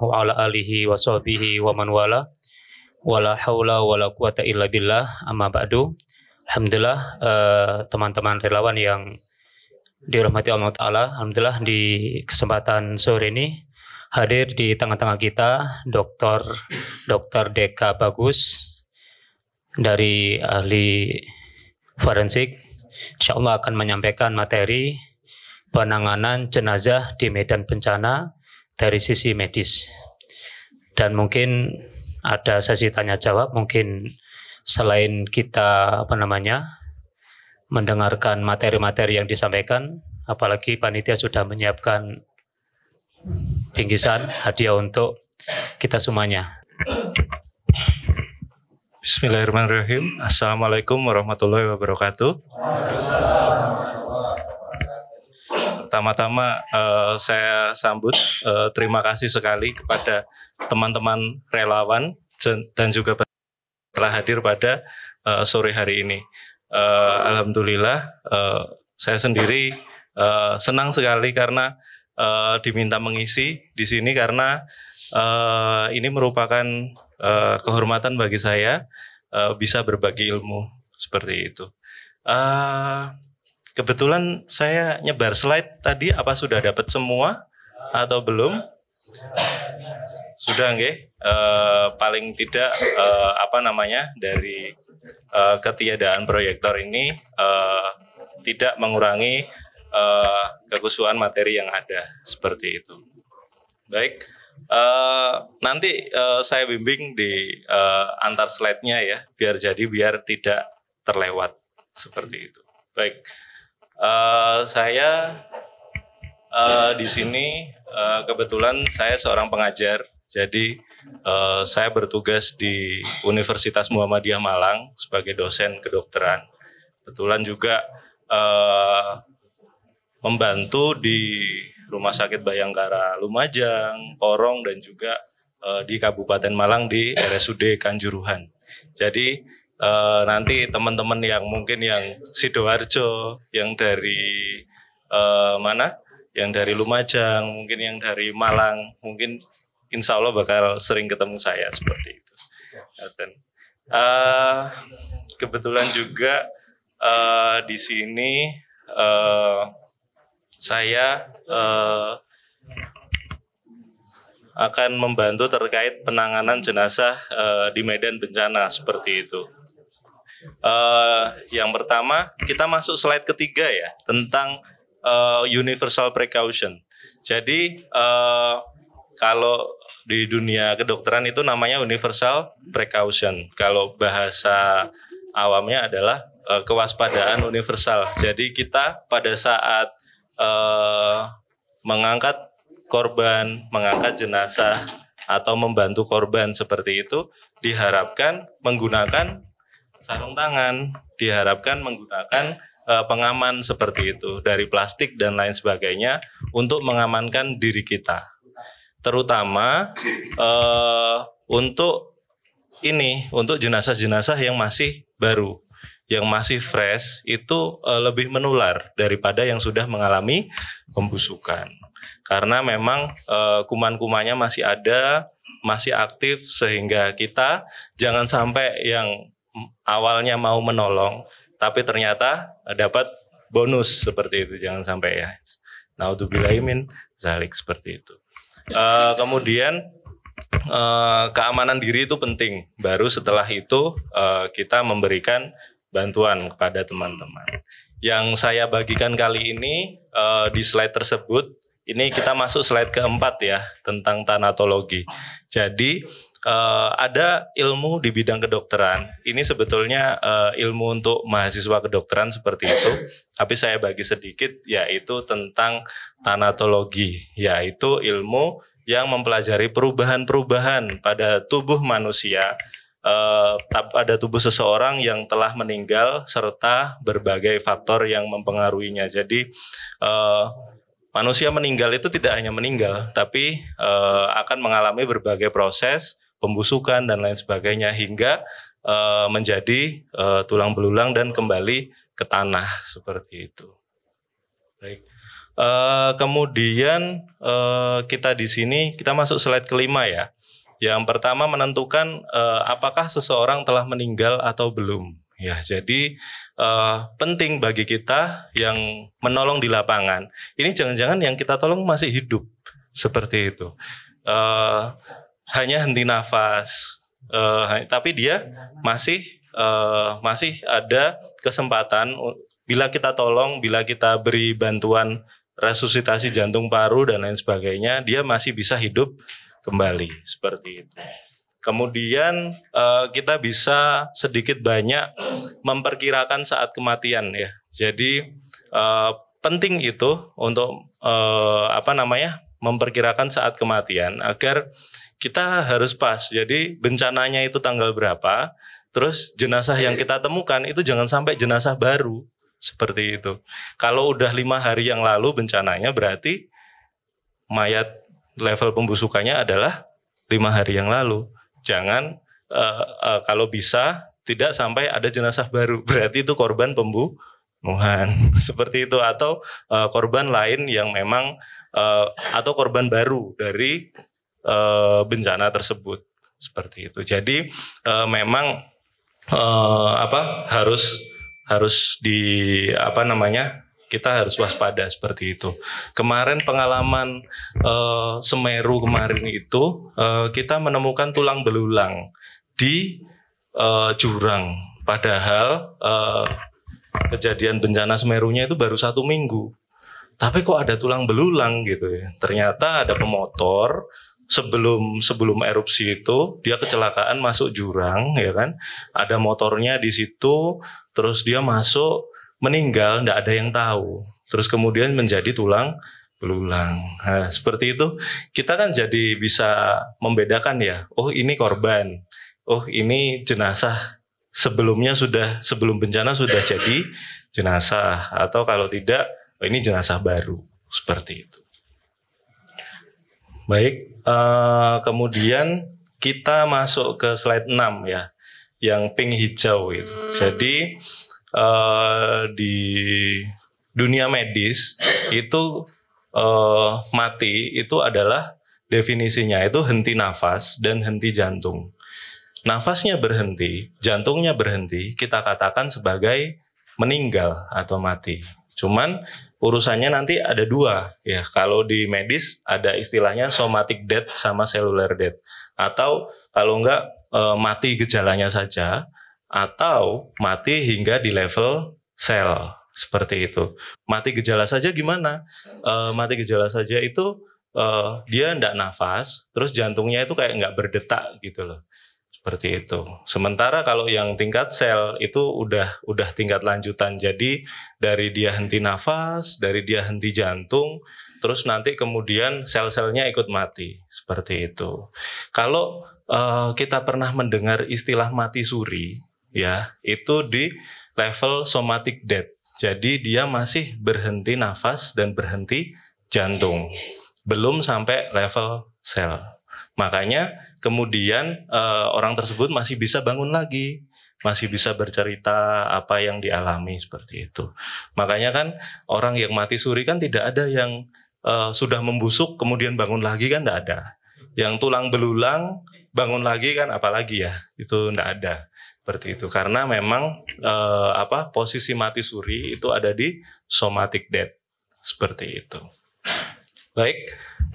wa ala alihi wa sahbihi wa man wala. Wala haula wala quwata illa billah. Amma ba'du. Alhamdulillah eh, teman-teman uh, relawan yang dirahmati Allah Ta'ala. Alhamdulillah di kesempatan sore ini hadir di tengah-tengah kita dokter Dr. Deka Bagus dari ahli forensik insya Allah akan menyampaikan materi penanganan jenazah di medan bencana dari sisi medis. Dan mungkin ada sesi tanya jawab mungkin selain kita apa namanya mendengarkan materi-materi yang disampaikan apalagi panitia sudah menyiapkan bingkisan hadiah untuk kita semuanya. Bismillahirrahmanirrahim. Assalamualaikum warahmatullahi wabarakatuh. Pertama-tama uh, saya sambut uh, terima kasih sekali kepada teman-teman relawan dan juga telah hadir pada uh, sore hari ini. Uh, Alhamdulillah uh, saya sendiri uh, senang sekali karena uh, diminta mengisi di sini karena uh, ini merupakan uh, kehormatan bagi saya uh, bisa berbagi ilmu seperti itu. Uh, Kebetulan saya nyebar slide tadi apa sudah dapat semua atau belum? Sudah nggih. E, paling tidak e, apa namanya dari e, ketiadaan proyektor ini e, tidak mengurangi e, kekusuhan materi yang ada seperti itu. Baik. e, nanti e, saya bimbing di e, antar slide-nya ya, biar jadi biar tidak terlewat seperti itu. Baik. Eh, saya uh, di sini uh, kebetulan saya seorang pengajar. Jadi uh, saya bertugas di Universitas Muhammadiyah Malang sebagai dosen kedokteran. Kebetulan juga uh, membantu di Rumah Sakit Bayangkara Lumajang, Porong dan juga uh, di Kabupaten Malang di RSUD Kanjuruhan. Jadi uh, nanti teman-teman yang mungkin yang Sidoarjo, yang dari uh, mana, yang dari Lumajang, mungkin yang dari Malang, mungkin Insya Allah bakal sering ketemu saya seperti itu. Eh, kebetulan juga uh, di sini uh, saya uh, akan membantu terkait penanganan jenazah uh, di medan bencana seperti itu. Uh, yang pertama, kita masuk slide ketiga ya tentang uh, universal precaution. Jadi uh, kalau di dunia kedokteran itu namanya universal precaution. Kalau bahasa awamnya adalah uh, kewaspadaan universal. Jadi kita pada saat uh, mengangkat korban, mengangkat jenazah atau membantu korban seperti itu diharapkan menggunakan sarung tangan diharapkan menggunakan uh, pengaman seperti itu dari plastik dan lain sebagainya untuk mengamankan diri kita terutama uh, untuk ini untuk jenazah-jenazah yang masih baru yang masih fresh itu uh, lebih menular daripada yang sudah mengalami pembusukan karena memang uh, kuman-kumannya masih ada masih aktif sehingga kita jangan sampai yang awalnya mau menolong, tapi ternyata dapat bonus seperti itu. Jangan sampai ya. Nah, untuk bilaimin zalik seperti itu. Uh, kemudian uh, keamanan diri itu penting. Baru setelah itu uh, kita memberikan bantuan kepada teman-teman. Yang saya bagikan kali ini uh, di slide tersebut, ini kita masuk slide keempat ya tentang tanatologi. Jadi uh, ada ilmu di bidang kedokteran. Ini sebetulnya uh, ilmu untuk mahasiswa kedokteran seperti itu, tapi saya bagi sedikit yaitu tentang tanatologi, yaitu ilmu yang mempelajari perubahan-perubahan pada tubuh manusia uh, pada tubuh seseorang yang telah meninggal serta berbagai faktor yang mempengaruhinya. Jadi uh, manusia meninggal itu tidak hanya meninggal, tapi uh, akan mengalami berbagai proses pembusukan dan lain sebagainya hingga uh, menjadi uh, tulang belulang dan kembali ke tanah seperti itu. Baik. Uh, kemudian uh, kita di sini kita masuk slide kelima ya. Yang pertama menentukan uh, apakah seseorang telah meninggal atau belum. Ya, jadi uh, penting bagi kita yang menolong di lapangan. Ini jangan-jangan yang kita tolong masih hidup seperti itu. Uh, hanya henti nafas. Uh, tapi dia masih uh, masih ada kesempatan bila kita tolong, bila kita beri bantuan resusitasi jantung paru dan lain sebagainya, dia masih bisa hidup kembali seperti itu. Kemudian uh, kita bisa sedikit banyak memperkirakan saat kematian ya. Jadi uh, penting itu untuk uh, apa namanya memperkirakan saat kematian agar kita harus pas. Jadi bencananya itu tanggal berapa, terus jenazah yang kita temukan itu jangan sampai jenazah baru seperti itu. Kalau udah lima hari yang lalu bencananya berarti mayat level pembusukannya adalah lima hari yang lalu. Jangan uh, uh, kalau bisa tidak sampai ada jenazah baru. Berarti itu korban pembunuhan seperti itu atau uh, korban lain yang memang uh, atau korban baru dari uh, bencana tersebut seperti itu. Jadi uh, memang uh, apa harus harus di apa namanya kita harus waspada seperti itu. Kemarin pengalaman uh, Semeru kemarin itu uh, kita menemukan tulang belulang di uh, jurang. Padahal uh, kejadian bencana Semerunya itu baru satu minggu tapi kok ada tulang belulang gitu ya. Ternyata ada pemotor sebelum sebelum erupsi itu dia kecelakaan masuk jurang ya kan. Ada motornya di situ terus dia masuk meninggal tidak ada yang tahu. Terus kemudian menjadi tulang belulang. Nah, seperti itu kita kan jadi bisa membedakan ya. Oh, ini korban. Oh, ini jenazah sebelumnya sudah sebelum bencana sudah jadi jenazah atau kalau tidak oh, ini jenazah baru seperti itu. Baik, uh, kemudian kita masuk ke slide 6 ya, yang pink hijau itu. Jadi uh, di dunia medis itu uh, mati itu adalah definisinya itu henti nafas dan henti jantung. Nafasnya berhenti, jantungnya berhenti, kita katakan sebagai meninggal atau mati Cuman urusannya nanti ada dua ya. Kalau di medis ada istilahnya somatic death sama cellular death. Atau kalau enggak e, mati gejalanya saja atau mati hingga di level sel seperti itu. Mati gejala saja gimana? E, mati gejala saja itu e, dia enggak nafas, terus jantungnya itu kayak enggak berdetak gitu loh seperti itu. Sementara kalau yang tingkat sel itu udah udah tingkat lanjutan. Jadi dari dia henti nafas, dari dia henti jantung, terus nanti kemudian sel-selnya ikut mati seperti itu. Kalau uh, kita pernah mendengar istilah mati suri, ya itu di level somatic death. Jadi dia masih berhenti nafas dan berhenti jantung, belum sampai level sel. Makanya kemudian uh, orang tersebut masih bisa bangun lagi masih bisa bercerita apa yang dialami seperti itu makanya kan orang yang mati suri kan tidak ada yang uh, sudah membusuk kemudian bangun lagi kan tidak ada yang tulang belulang bangun lagi kan apalagi ya itu tidak ada seperti itu karena memang uh, apa posisi mati suri itu ada di somatic death seperti itu baik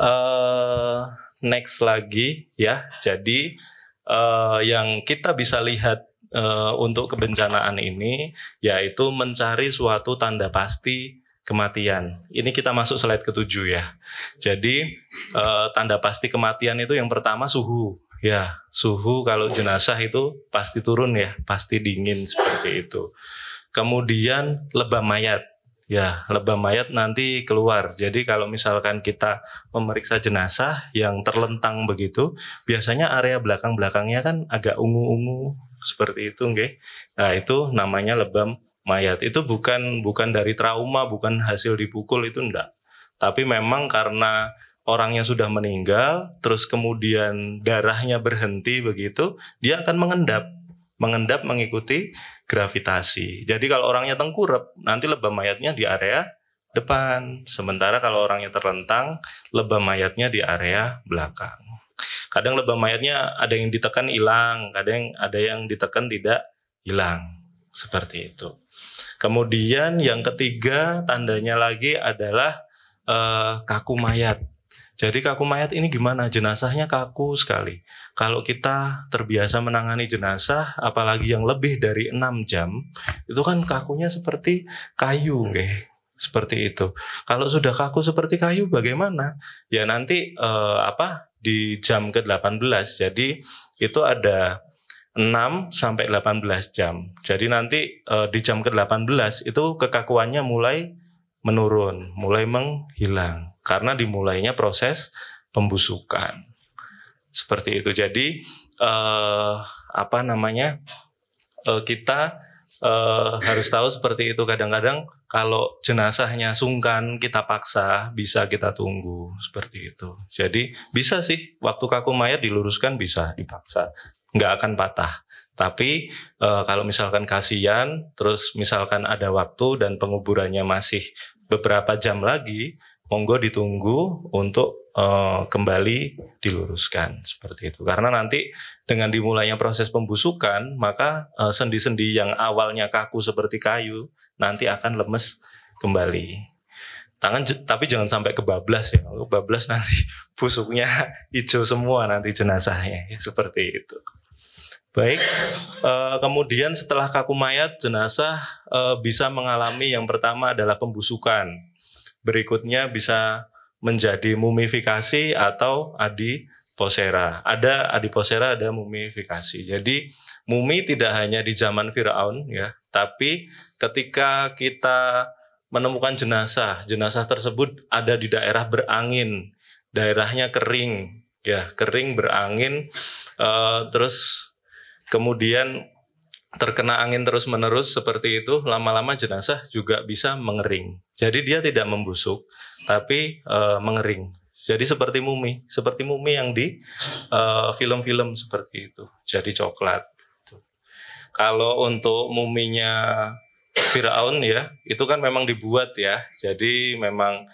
uh, next lagi ya. Jadi uh, yang kita bisa lihat uh, untuk kebencanaan ini yaitu mencari suatu tanda pasti kematian. Ini kita masuk slide ketujuh ya. Jadi uh, tanda pasti kematian itu yang pertama suhu. Ya, suhu kalau jenazah itu pasti turun ya, pasti dingin seperti itu. Kemudian lebam mayat Ya, lebam mayat nanti keluar. Jadi kalau misalkan kita memeriksa jenazah yang terlentang begitu, biasanya area belakang-belakangnya kan agak ungu-ungu seperti itu, nggih. Nah, itu namanya lebam mayat. Itu bukan bukan dari trauma, bukan hasil dipukul itu enggak. Tapi memang karena orangnya sudah meninggal, terus kemudian darahnya berhenti begitu, dia akan mengendap mengendap mengikuti gravitasi. Jadi kalau orangnya tengkurap, nanti lebah mayatnya di area depan. Sementara kalau orangnya terlentang, lebah mayatnya di area belakang. Kadang lebah mayatnya ada yang ditekan hilang, kadang ada yang ditekan tidak hilang. Seperti itu. Kemudian yang ketiga tandanya lagi adalah eh, kaku mayat. Jadi kaku mayat ini gimana? Jenazahnya kaku sekali. Kalau kita terbiasa menangani jenazah, apalagi yang lebih dari 6 jam, itu kan kakunya seperti kayu, okay? Hmm. seperti itu. Kalau sudah kaku seperti kayu, bagaimana? Ya nanti eh, apa di jam ke-18. Jadi itu ada 6 sampai 18 jam. Jadi nanti e, di jam ke-18 itu kekakuannya mulai menurun, mulai menghilang karena dimulainya proses pembusukan. Seperti itu. Jadi eh, apa namanya? Eh, kita eh, harus tahu seperti itu kadang-kadang kalau jenazahnya sungkan kita paksa bisa kita tunggu seperti itu. Jadi bisa sih waktu kaku mayat diluruskan bisa dipaksa nggak akan patah. Tapi e, kalau misalkan kasihan, terus misalkan ada waktu dan penguburannya masih beberapa jam lagi, monggo ditunggu untuk uh, kembali diluruskan seperti itu. Karena nanti dengan dimulainya proses pembusukan, maka eh, sendi-sendi uh, yang awalnya kaku seperti kayu nanti akan lemes kembali. Tangan tapi jangan sampai kebablas ya, kebablas nanti busuknya hijau semua nanti jenazahnya ya, seperti itu. Baik, eh, kemudian setelah kaku mayat, jenazah bisa mengalami yang pertama adalah pembusukan berikutnya bisa menjadi mumifikasi atau adiposera. Ada adiposera, ada mumifikasi. Jadi mumi tidak hanya di zaman Firaun ya, tapi ketika kita menemukan jenazah, jenazah tersebut ada di daerah berangin, daerahnya kering, ya kering berangin, uh, terus kemudian terkena angin terus-menerus seperti itu, lama-lama jenazah juga bisa mengering. Jadi dia tidak membusuk, tapi e, mengering. Jadi seperti mumi, seperti mumi yang di eh, film-film e, seperti itu, jadi coklat. Kalau untuk muminya Firaun ya, itu kan memang dibuat ya. Jadi memang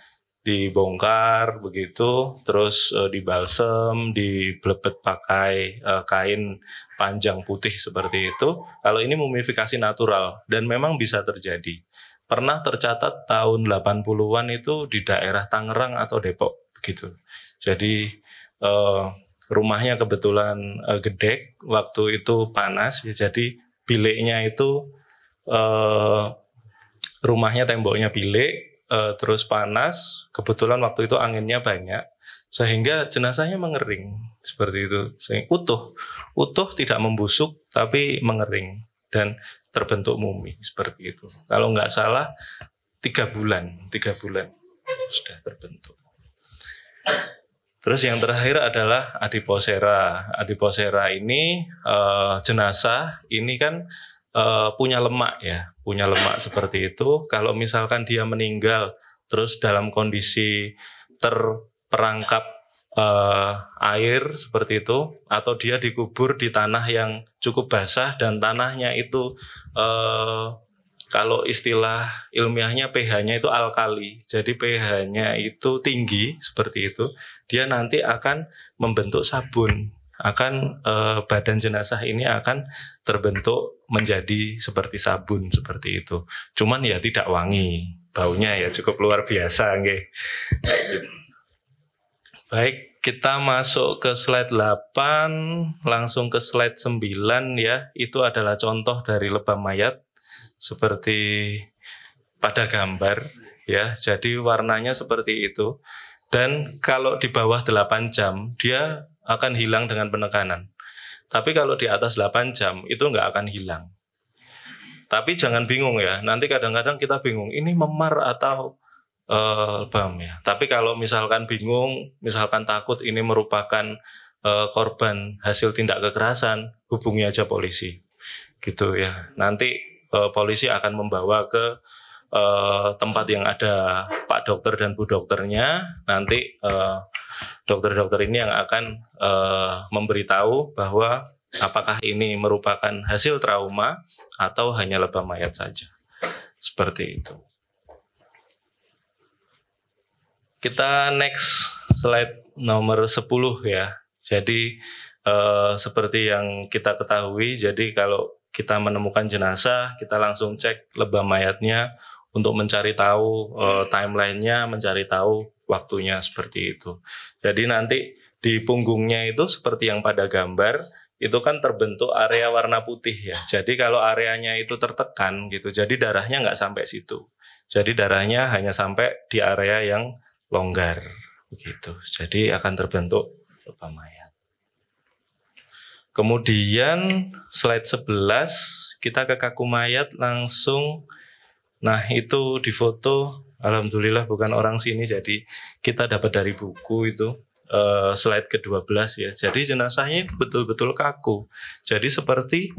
dibongkar begitu, terus uh, dibalsem, dibelepet pakai uh, kain panjang putih seperti itu. Kalau ini mumifikasi natural dan memang bisa terjadi. Pernah tercatat tahun 80-an itu di daerah Tangerang atau Depok begitu. Jadi uh, rumahnya kebetulan uh, gede, waktu itu panas ya jadi biliknya itu uh, rumahnya temboknya bilik uh, terus panas. Kebetulan waktu itu anginnya banyak sehingga jenazahnya mengering seperti itu utuh utuh tidak membusuk tapi mengering dan terbentuk mumi seperti itu kalau nggak salah tiga bulan tiga bulan sudah terbentuk terus yang terakhir adalah adiposera adiposera ini uh, jenazah ini kan uh, punya lemak ya, punya lemak seperti itu. Kalau misalkan dia meninggal terus dalam kondisi terperangkap uh, air seperti itu atau dia dikubur di tanah yang cukup basah dan tanahnya itu uh, kalau istilah ilmiahnya pH-nya itu alkali. Jadi pH-nya itu tinggi seperti itu. Dia nanti akan membentuk sabun akan eh, badan jenazah ini akan terbentuk menjadi seperti sabun seperti itu. Cuman ya tidak wangi, baunya ya cukup luar biasa nggih. Baik, kita masuk ke slide 8, langsung ke slide 9 ya. Itu adalah contoh dari lebam mayat seperti pada gambar ya. Jadi warnanya seperti itu. Dan kalau di bawah 8 jam, dia akan hilang dengan penekanan. Tapi kalau di atas 8 jam itu nggak akan hilang. Tapi jangan bingung ya, nanti kadang-kadang kita bingung, ini memar atau uh, bam ya. Tapi kalau misalkan bingung, misalkan takut ini merupakan uh, korban hasil tindak kekerasan, hubungi aja polisi. Gitu ya. Nanti uh, polisi akan membawa ke uh, tempat yang ada Pak Dokter dan Bu Dokternya. Nanti dokter eh, dokter-dokter ini yang akan uh, memberitahu bahwa apakah ini merupakan hasil trauma atau hanya lebam mayat saja. Seperti itu. Kita next slide nomor 10 ya. Jadi eh, seperti yang kita ketahui, jadi kalau kita menemukan jenazah, kita langsung cek lebam mayatnya untuk mencari tahu uh, timelinenya, mencari tahu waktunya seperti itu. Jadi nanti di punggungnya itu seperti yang pada gambar itu kan terbentuk area warna putih ya. Jadi kalau areanya itu tertekan gitu, jadi darahnya nggak sampai situ. Jadi darahnya hanya sampai di area yang longgar begitu. Jadi akan terbentuk luka mayat. Kemudian slide 11 kita ke kaku mayat langsung Nah itu di foto, alhamdulillah bukan orang sini jadi kita dapat dari buku itu uh, slide ke-12 ya. Jadi jenazahnya betul-betul kaku. Jadi seperti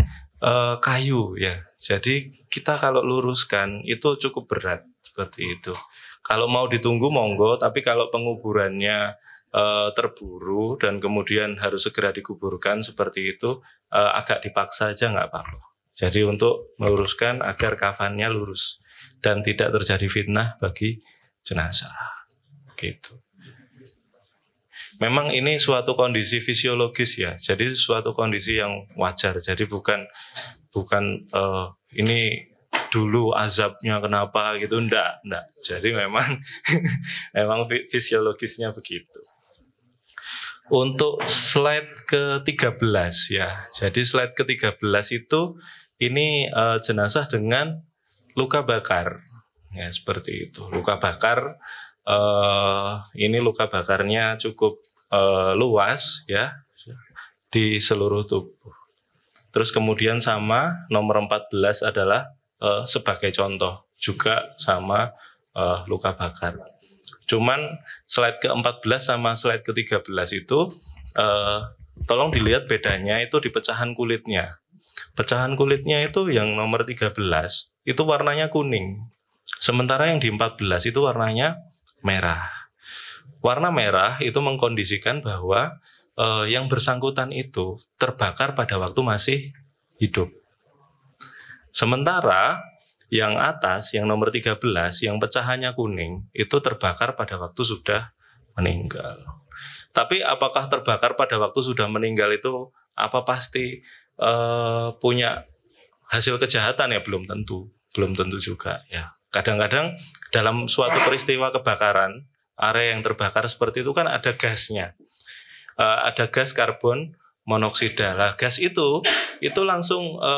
uh, kayu ya. Jadi kita kalau luruskan itu cukup berat seperti itu. Kalau mau ditunggu monggo, tapi kalau penguburannya eh, terburu dan kemudian harus segera dikuburkan seperti itu agak dipaksa aja nggak apa-apa. Jadi untuk meluruskan agar kafannya lurus dan tidak terjadi fitnah bagi jenazah. Gitu. Memang ini suatu kondisi fisiologis ya. Jadi suatu kondisi yang wajar. Jadi bukan bukan uh, ini dulu azabnya kenapa gitu enggak, enggak. Jadi memang memang fisiologisnya begitu. Untuk slide ke-13 ya. Jadi slide ke-13 itu ini uh, jenazah dengan luka bakar. Ya, seperti itu. Luka bakar uh, ini luka bakarnya cukup uh, luas ya di seluruh tubuh. Terus kemudian sama nomor 14 adalah uh, sebagai contoh juga sama uh, luka bakar. Cuman slide ke-14 sama slide ke-13 itu uh, tolong dilihat bedanya itu di pecahan kulitnya. Pecahan kulitnya itu yang nomor 13 itu warnanya kuning. Sementara yang di 14 itu warnanya merah. Warna merah itu mengkondisikan bahwa eh, yang bersangkutan itu terbakar pada waktu masih hidup. Sementara yang atas, yang nomor 13, yang pecahannya kuning, itu terbakar pada waktu sudah meninggal. Tapi apakah terbakar pada waktu sudah meninggal itu apa pasti eh, punya hasil kejahatan ya belum tentu, belum tentu juga ya. Kadang-kadang dalam suatu peristiwa kebakaran, area yang terbakar seperti itu kan ada gasnya. E, ada gas karbon monoksida. Lah gas itu itu langsung e,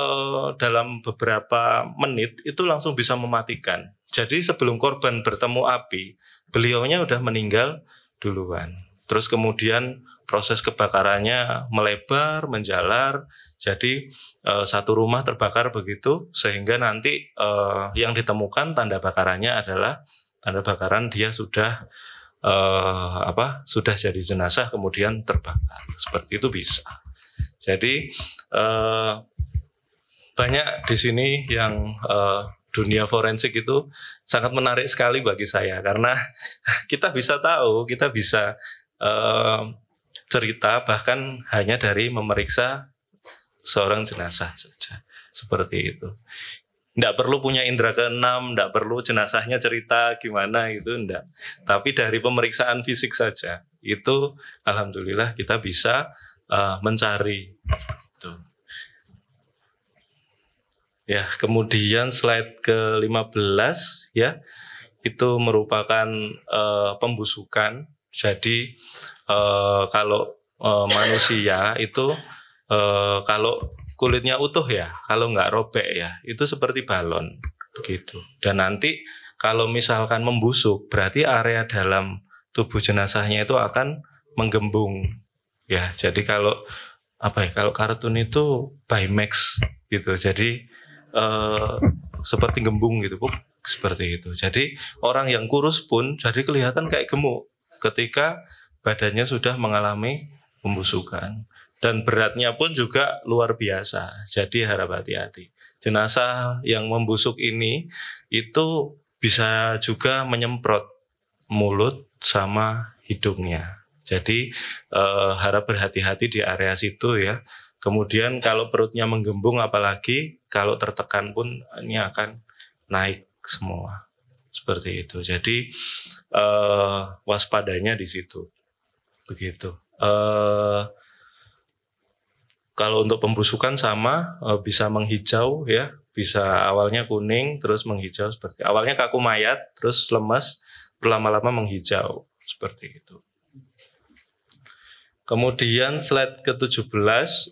dalam beberapa menit itu langsung bisa mematikan. Jadi sebelum korban bertemu api, beliaunya sudah meninggal duluan. Terus kemudian proses kebakarannya melebar, menjalar jadi uh, satu rumah terbakar begitu sehingga nanti uh, yang ditemukan tanda bakarannya adalah tanda bakaran dia sudah uh, apa sudah jadi jenazah kemudian terbakar. Seperti itu bisa. Jadi uh, banyak di sini yang uh, dunia forensik itu sangat menarik sekali bagi saya karena kita bisa tahu, kita bisa uh, cerita bahkan hanya dari memeriksa seorang jenazah saja seperti itu tidak perlu punya indera keenam, tidak perlu jenazahnya cerita gimana itu tidak. Tapi dari pemeriksaan fisik saja itu, alhamdulillah kita bisa uh, mencari. Gitu. Ya, kemudian slide ke 15 ya, itu merupakan uh, pembusukan. Jadi uh, kalau uh, manusia itu uh, kalau kulitnya utuh ya, kalau nggak robek ya, itu seperti balon begitu. Dan nanti kalau misalkan membusuk, berarti area dalam tubuh jenazahnya itu akan menggembung. Ya, jadi kalau apa ya? Kalau kartun itu by max, gitu. Jadi eh, seperti gembung gitu, Bu. seperti itu. Jadi orang yang kurus pun jadi kelihatan kayak gemuk ketika badannya sudah mengalami pembusukan dan beratnya pun juga luar biasa. Jadi harap hati-hati. Jenazah yang membusuk ini itu bisa juga menyemprot mulut sama hidungnya. Jadi eh, harap berhati-hati di area situ ya. Kemudian kalau perutnya menggembung apalagi kalau tertekan pun ini akan naik semua. Seperti itu. Jadi eh, waspadanya di situ. Begitu. Eh kalau untuk pembusukan sama eh, bisa menghijau ya, bisa awalnya kuning terus menghijau seperti awalnya kaku mayat terus lemas, berlama lama menghijau seperti itu. Kemudian slide ke-17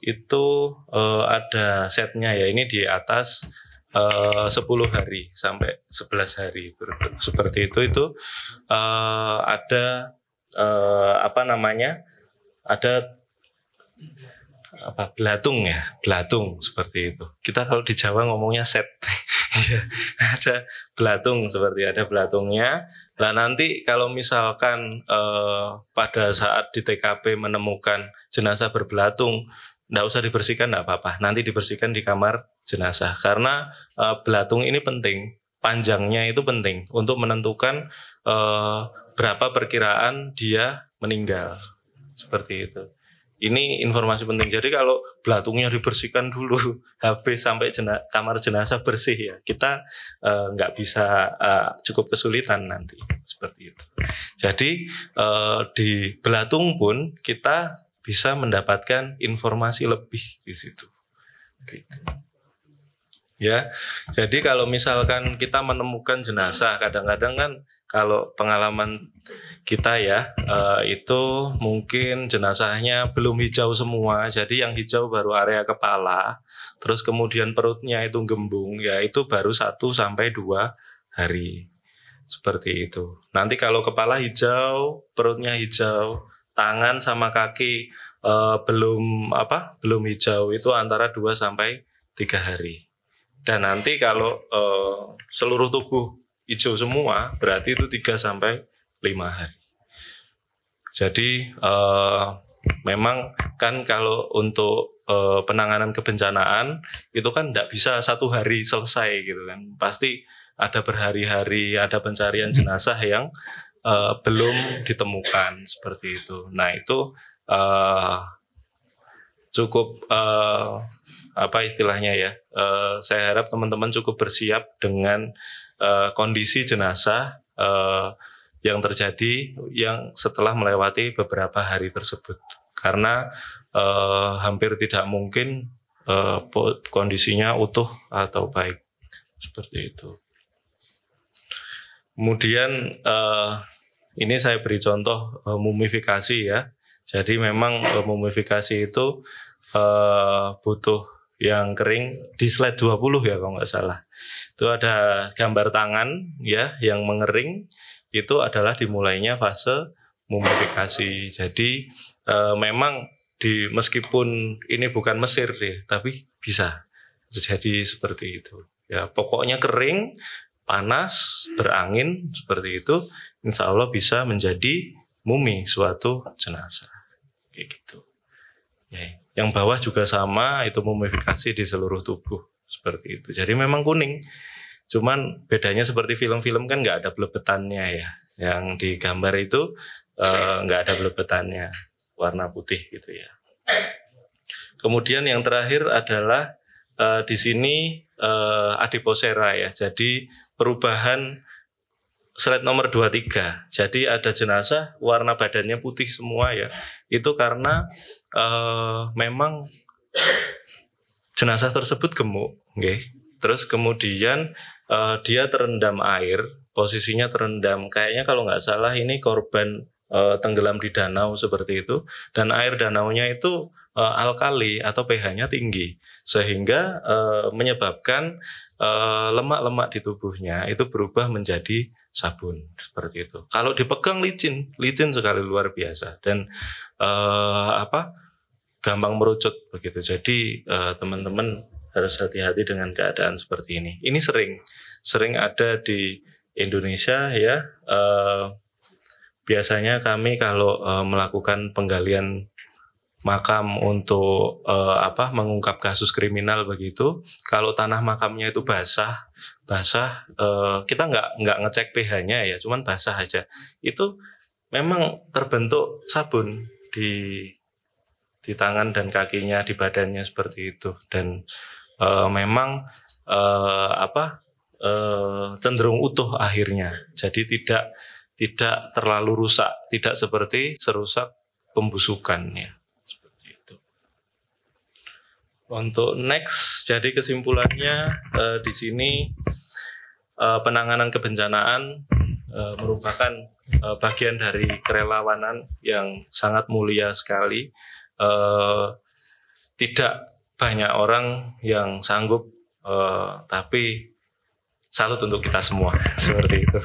itu uh, ada setnya ya, ini di atas eh, Uh, 10 hari sampai 11 hari seperti itu itu uh, ada uh, apa namanya ada apa belatung ya belatung seperti itu kita kalau di Jawa ngomongnya set ya, ada belatung seperti ada belatungnya nah nanti kalau misalkan eh, pada saat di TKP menemukan jenazah berbelatung tidak usah dibersihkan tidak apa-apa nanti dibersihkan di kamar jenazah karena eh, belatung ini penting panjangnya itu penting untuk menentukan eh, berapa perkiraan dia meninggal seperti itu ini informasi penting. Jadi kalau belatungnya dibersihkan dulu, HP sampai jena, kamar jenazah bersih ya, kita eh, nggak uh, bisa uh, cukup kesulitan nanti seperti itu. Jadi uh, di belatung pun kita bisa mendapatkan informasi lebih di situ. Gitu ya. Jadi kalau misalkan kita menemukan jenazah, kadang-kadang kan kalau pengalaman kita ya uh, itu mungkin jenazahnya belum hijau semua jadi yang hijau baru area kepala terus kemudian perutnya itu gembung ya itu baru 1 sampai dua hari seperti itu nanti kalau kepala hijau perutnya hijau tangan sama kaki uh, belum apa belum hijau itu antara 2 sampai tiga hari dan nanti kalau uh, seluruh tubuh hijau semua, berarti itu 3 sampai 5 hari. Jadi eh, memang kan kalau untuk eh, penanganan kebencanaan itu kan tidak bisa satu hari selesai gitu kan. Pasti ada berhari-hari, ada pencarian hmm. jenazah yang eh, belum ditemukan seperti itu. Nah itu eh, cukup eh, apa istilahnya ya. Eh, saya harap teman-teman cukup bersiap dengan uh, kondisi jenazah uh, yang terjadi yang setelah melewati beberapa hari tersebut karena uh, hampir tidak mungkin uh, kondisinya utuh atau baik seperti itu. Kemudian uh, ini saya beri contoh uh, mumifikasi ya. Jadi memang uh, mumifikasi itu uh, butuh yang kering di slide 20 ya kalau nggak salah. Itu ada gambar tangan ya yang mengering itu adalah dimulainya fase mumifikasi. Jadi e, memang di meskipun ini bukan Mesir ya, tapi bisa terjadi seperti itu. Ya pokoknya kering, panas, berangin seperti itu, insya Allah bisa menjadi mumi suatu jenazah. Kayak gitu. Ya. Yang bawah juga sama, itu mumifikasi di seluruh tubuh seperti itu. Jadi memang kuning. Cuman bedanya seperti film-film kan nggak ada belebetannya ya. Yang di gambar itu eh, nggak uh, ada belebetannya, warna putih gitu ya. Kemudian yang terakhir adalah uh, di sini uh, eh, adiposera ya. Jadi perubahan slide nomor 23. Jadi ada jenazah warna badannya putih semua ya. Itu karena uh, memang jenazah tersebut gemuk, okay. Terus kemudian uh, dia terendam air, posisinya terendam. Kayaknya kalau nggak salah ini korban uh, tenggelam di danau seperti itu, dan air danaunya itu uh, alkali atau pH-nya tinggi, sehingga uh, menyebabkan lemak-lemak uh, di tubuhnya itu berubah menjadi sabun seperti itu. Kalau dipegang licin, licin sekali luar biasa dan uh, apa gampang merucut begitu. Jadi eh, teman-teman uh, harus hati-hati dengan keadaan seperti ini. Ini sering, sering ada di Indonesia ya. Uh, biasanya kami kalau uh, melakukan penggalian makam untuk uh, apa mengungkap kasus kriminal begitu kalau tanah makamnya itu basah basah uh, kita nggak nggak ngecek ph-nya ya cuman basah aja itu memang terbentuk sabun di di tangan dan kakinya di badannya seperti itu dan e, memang e, apa e, cenderung utuh akhirnya jadi tidak tidak terlalu rusak tidak seperti serusak pembusukannya seperti itu untuk next jadi kesimpulannya e, di sini e, penanganan kebencanaan e, merupakan bagian dari kerelawanan yang sangat mulia sekali Eh, tidak banyak orang yang sanggup uh, tapi salut untuk kita semua seperti itu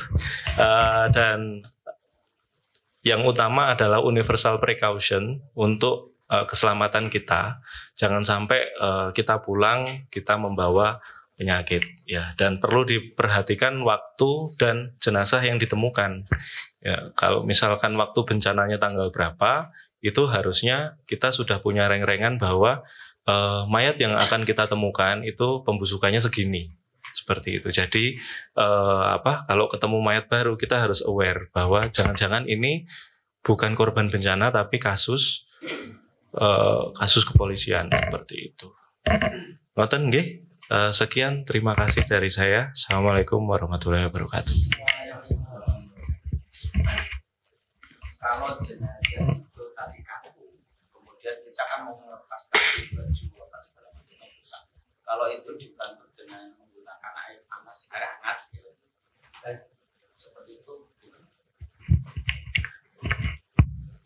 uh, dan yang utama adalah universal precaution untuk uh, keselamatan kita jangan sampai uh, kita pulang kita membawa penyakit ya dan perlu diperhatikan waktu dan jenazah yang ditemukan ya kalau misalkan waktu bencananya tanggal berapa itu harusnya kita sudah punya reng-rengan bahwa uh, mayat yang akan kita temukan itu pembusukannya segini seperti itu. Jadi uh, apa kalau ketemu mayat baru kita harus aware bahwa jangan-jangan ini bukan korban bencana tapi kasus uh, kasus kepolisian seperti itu. Ngoten nggih. Uh, sekian terima kasih dari saya. Assalamualaikum warahmatullahi wabarakatuh. Kalau jenazah misalkan mau melepas kaki baju atau segala macam itu kalau itu dibantu dengan menggunakan air panas air hangat gitu ya. dan seperti itu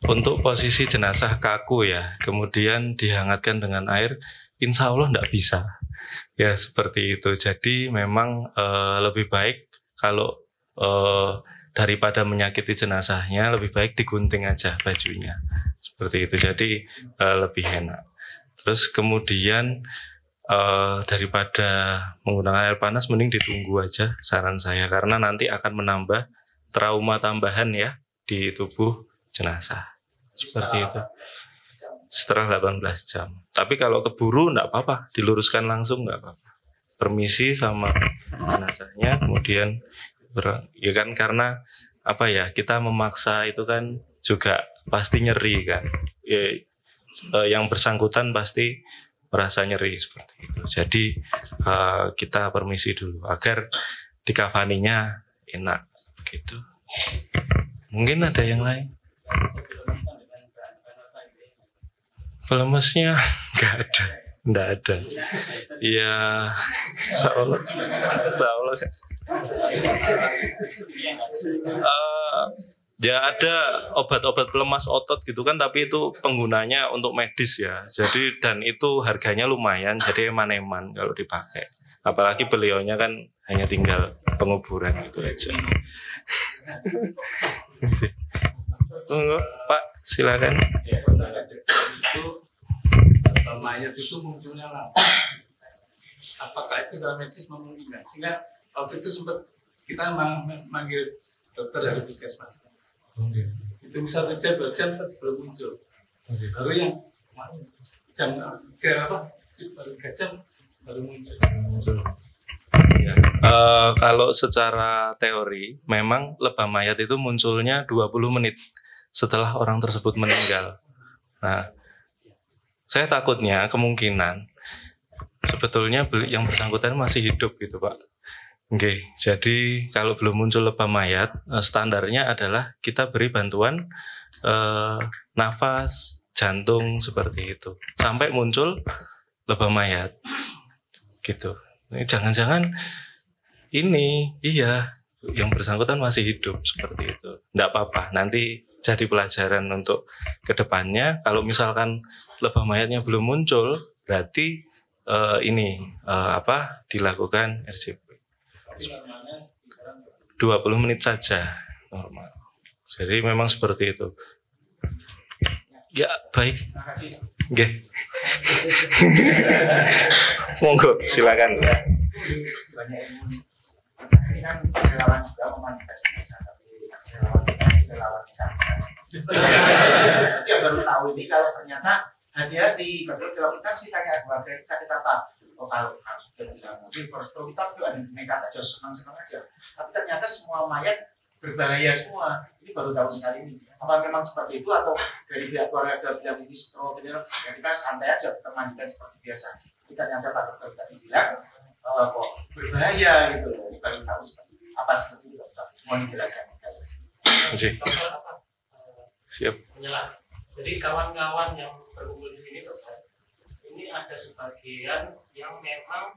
untuk posisi jenazah kaku ya, kemudian dihangatkan dengan air, insya Allah tidak bisa. Ya seperti itu. Jadi memang e, lebih baik kalau e, daripada menyakiti jenazahnya lebih baik digunting aja bajunya seperti itu jadi uh, lebih enak terus kemudian uh, daripada menggunakan air panas mending ditunggu aja saran saya karena nanti akan menambah trauma tambahan ya di tubuh jenazah seperti itu setelah 18 jam tapi kalau keburu nggak apa-apa diluruskan langsung nggak apa-apa permisi sama jenazahnya kemudian ber, ya kan karena apa ya kita memaksa itu kan juga pasti nyeri kan ya, eh, yang bersangkutan pasti merasa nyeri seperti itu jadi eh, kita permisi dulu agar di kafaninya enak gitu. mungkin ada yang lain pelemesnya nggak ada nggak ada ya insyaallah insyaallah uh, ya ada obat-obat pelemas otot gitu kan tapi itu penggunanya untuk medis ya jadi dan itu harganya lumayan jadi eman-eman kalau dipakai apalagi beliaunya kan hanya tinggal penguburan gitu aja Tunggu, Pak, silakan. mayat itu munculnya lama. Apakah itu secara medis memungkinkan? Sehingga waktu itu sempat kita mang manggil dokter dari puskesmas okay. itu bisa jam dua jam belum muncul okay. baru yang jam ke apa baru tiga jam baru muncul, muncul. Ya. Uh, kalau secara teori memang lebah mayat itu munculnya 20 menit setelah orang tersebut meninggal. Nah, saya takutnya kemungkinan sebetulnya yang bersangkutan masih hidup gitu pak Oke, okay, jadi kalau belum muncul lebam mayat, eh, standarnya adalah kita beri bantuan eh, nafas, jantung seperti itu, sampai muncul lebam mayat, gitu. Eh, jangan-jangan ini, iya, yang bersangkutan masih hidup seperti itu. Tidak apa-apa, nanti jadi pelajaran untuk kedepannya. Kalau misalkan lebam mayatnya belum muncul, berarti eh, ini eh, apa dilakukan RCP. 20 menit saja normal. Jadi memang seperti itu. Ya, baik. Nggih. Monggo, silakan. Kita baru tahu ini kalau ternyata hati-hati betul kalau kita sih tanya keluarga kita kita tak oh kalau harus mungkin first pro kita itu ada nekat aja senang senang aja tapi ternyata semua mayat berbahaya semua ini baru tahu sekali ini apa memang seperti itu atau dari pihak keluarga bilang ini stroke ya kita santai aja kita mandikan seperti biasa kita nyata pak dokter tadi bilang uh, kok berbahaya gitu ini baru tahu seperti apa seperti itu dokter mohon dijelaskan Siap. Menyelam. Jadi kawan-kawan yang berkumpul di sini dokter, ini ada sebagian yang memang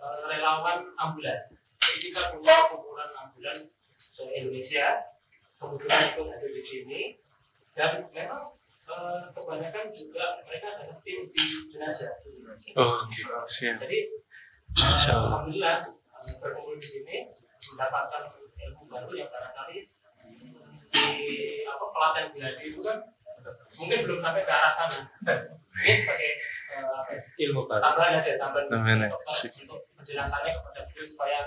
e, relawan ambulan. Jadi kita punya kumpulan ambulan se-Indonesia, kemudian itu ada di sini, dan memang e, kebanyakan juga mereka ada tim di jenazah. Oh, oke, okay. siap. Jadi, e, alhamdulillah berkumpul di sini mendapatkan ilmu baru yang barangkali di apa pelatihan gladi itu kan mungkin belum sampai ke arah sana ini sebagai uh, ilmu baru tambahan aja tambahan untuk penjelasannya kepada beliau supaya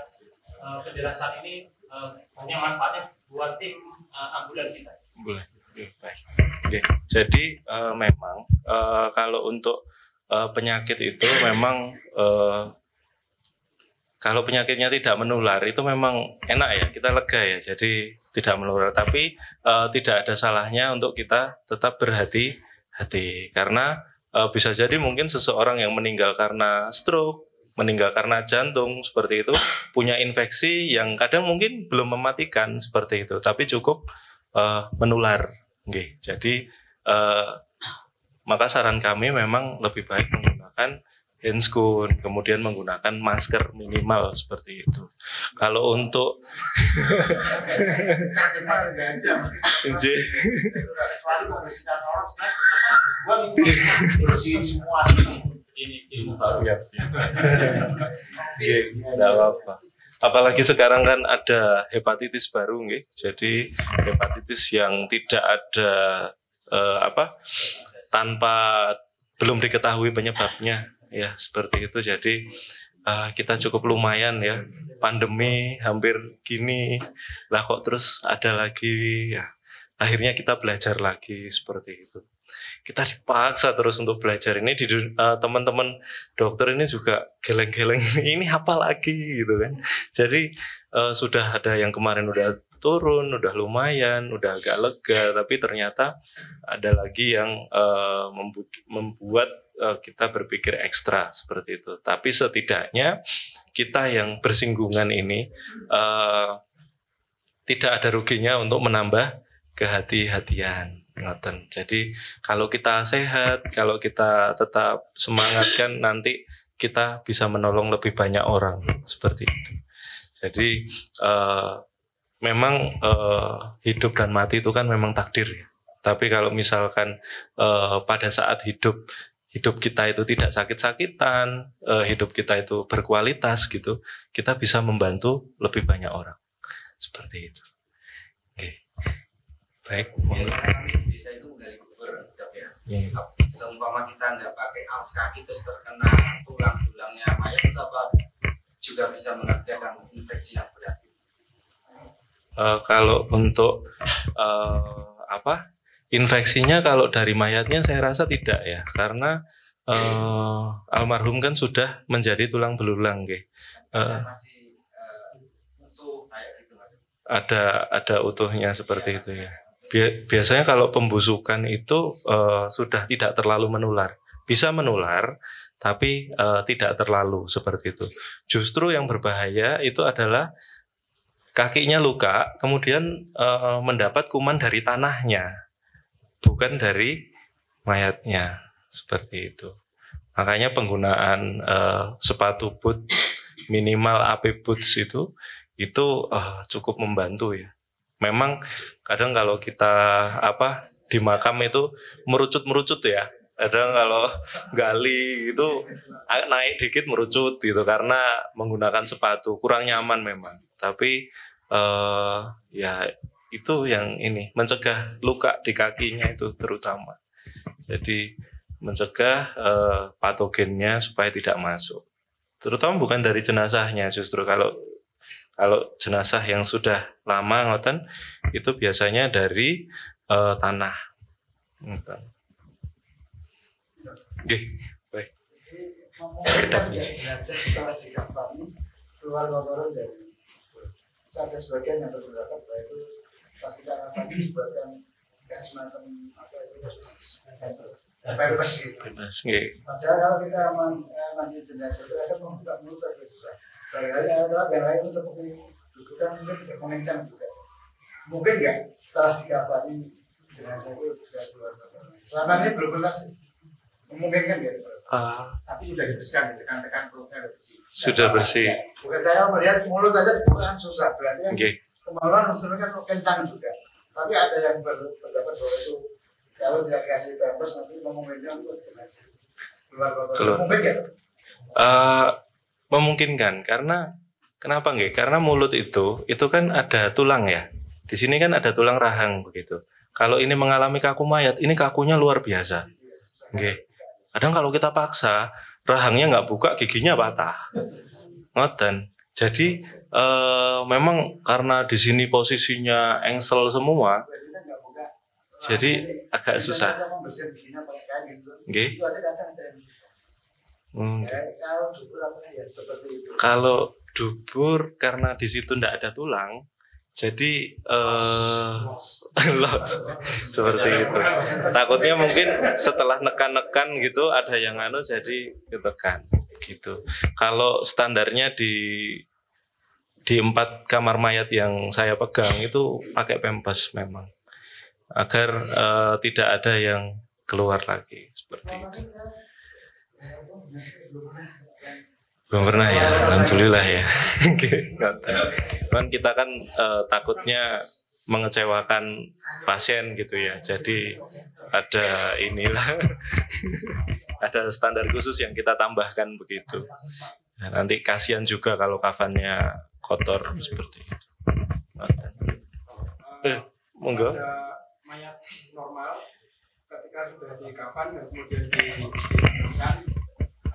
uh, penjelasan ini uh, manfaatnya buat tim uh, ambulans kita boleh baik Oke. jadi uh, memang uh, kalau untuk uh, penyakit itu memang uh, kalau penyakitnya tidak menular itu memang enak ya kita lega ya jadi tidak menular tapi uh, tidak ada salahnya untuk kita tetap berhati-hati karena uh, bisa jadi mungkin seseorang yang meninggal karena stroke meninggal karena jantung seperti itu punya infeksi yang kadang mungkin belum mematikan seperti itu tapi cukup uh, menular Oke, jadi uh, maka saran kami memang lebih baik menggunakan handscoon, kemudian menggunakan masker minimal seperti itu. Kalau untuk apa Apalagi sekarang kan ada hepatitis baru, nggih. Jadi hepatitis yang tidak ada uh, apa tanpa belum diketahui penyebabnya ya seperti itu jadi uh, kita cukup lumayan ya pandemi hampir gini lah kok terus ada lagi ya akhirnya kita belajar lagi seperti itu kita dipaksa terus untuk belajar ini di uh, teman-teman dokter ini juga geleng-geleng ini apa lagi gitu kan jadi uh, sudah ada yang kemarin udah turun, udah lumayan, udah agak lega, tapi ternyata ada lagi yang uh, membuat uh, kita berpikir ekstra seperti itu. Tapi setidaknya kita yang bersinggungan ini uh, tidak ada ruginya untuk menambah kehati-hatian. Ngoten. Jadi kalau kita sehat, kalau kita tetap semangat kan nanti kita bisa menolong lebih banyak orang seperti itu. Jadi uh, memang uh, hidup dan mati itu kan memang takdir ya. Tapi kalau misalkan uh, pada saat hidup hidup kita itu tidak sakit-sakitan, uh, hidup kita itu berkualitas gitu, kita bisa membantu lebih banyak orang. Seperti itu. Oke. Okay. Baik. Biasanya itu menggali kubur ya. Yeah. Iya, Seumpama kita nggak pakai alas kaki terus terkena tulang-tulangnya mayat, apa juga bisa mengerjakan infeksi yang berat. Eh, kalau untuk uh, apa infeksinya kalau dari mayatnya saya rasa tidak ya karena uh, almarhum kan sudah menjadi tulang belulang gitu. Uh, ada ada utuhnya iya, seperti itu ya. Biasanya kalau pembusukan itu uh, sudah tidak terlalu menular. Bisa menular tapi uh, tidak terlalu seperti itu. Justru yang berbahaya itu adalah kakinya luka, kemudian uh, mendapat kuman dari tanahnya, bukan dari mayatnya, seperti itu. Makanya penggunaan uh, sepatu boot minimal AP boots itu itu uh, cukup membantu ya. Memang kadang kalau kita apa di makam itu merucut-merucut ya kadang kalau gali itu naik dikit merucut gitu karena menggunakan sepatu kurang nyaman memang tapi uh, ya itu yang ini mencegah luka di kakinya itu terutama jadi mencegah uh, patogennya supaya tidak masuk terutama bukan dari jenazahnya justru kalau kalau jenazah yang sudah lama ngoten itu biasanya dari uh, tanah ngoten. Oke, baik. Sekedap ya. setelah dikampanye keluar kotoran dari ada sebagian yang berpendapat bahwa itu pas kita kampanye sebagian kayak semacam apa itu bebas gitu. Bebas. Padahal kalau kita mandi eh, jenazah itu akan membuka mulut gitu, agak susah. Barangkali adalah yang lain seperti dudukan mungkin tidak mengencang juga. Mungkin ya setelah dikampanye jenazah itu bisa keluar kotoran. Selama ini belum pernah sih memungkinkan ya. Gitu. Uh, Tapi sudah dibersihkan, ditekan-tekan perutnya sudah bersih. Sudah nah, bersih. Ya. Bukan saya melihat mulut aja bukan susah, berarti kan okay. kemaluan maksudnya kan kencang juga. Tapi ada yang berpendapat bahwa itu kalau tidak dikasih pampers nanti memungkinkan untuk keluar keluar. Mungkin ya? Uh, memungkinkan karena kenapa nggih? Karena mulut itu itu kan ada tulang ya. Di sini kan ada tulang rahang begitu. Kalau ini mengalami kaku mayat, ini kakunya luar biasa. Iya, nggih. Kadang kalau kita paksa, rahangnya nggak buka, giginya patah. Ngoten. Jadi e, memang karena di sini posisinya engsel semua, jadi agak susah. Okay. Okay. Kalau dubur karena di situ tidak ada tulang, jadi uh, seperti itu takutnya mungkin setelah nekan-nekan gitu ada yang anu jadi ketekan gitu kalau standarnya di di empat kamar mayat yang saya pegang itu pakai pempas memang agar uh, tidak ada yang keluar lagi seperti itu belum pernah ya, alhamdulillah ya. kan kita kan uh, takutnya mengecewakan pasien gitu ya. Jadi ada inilah, ada standar khusus yang kita tambahkan begitu. Nah, nanti kasihan juga kalau kafannya kotor seperti itu. Eh, monggo. Mayat normal ketika sudah di kafan dan kemudian di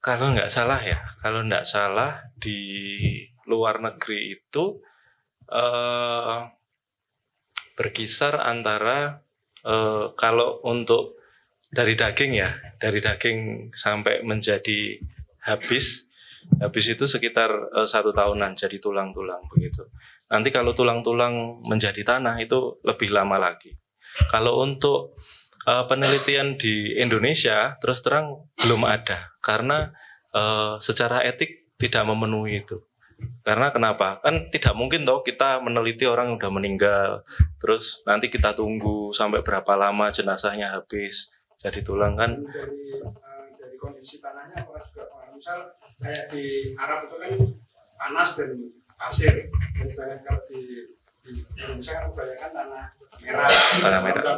kalau nggak salah ya, kalau nggak salah di luar negeri itu eh, berkisar antara eh, kalau untuk dari daging ya, dari daging sampai menjadi habis, habis itu sekitar eh, satu tahunan jadi tulang-tulang begitu. Nanti kalau tulang-tulang menjadi tanah itu lebih lama lagi. Kalau untuk uh, penelitian di Indonesia terus terang belum ada karena uh, secara etik tidak memenuhi itu. Karena kenapa? Kan tidak mungkin toh kita meneliti orang yang sudah meninggal, terus nanti kita tunggu sampai berapa lama jenazahnya habis jadi tulang kan. Dari, eh, dari kondisi tanahnya orang juga orang misal kayak di Arab itu kan panas dan pasir. Kalau di, di Indonesia kan kebanyakan tanah merah. Tanah merah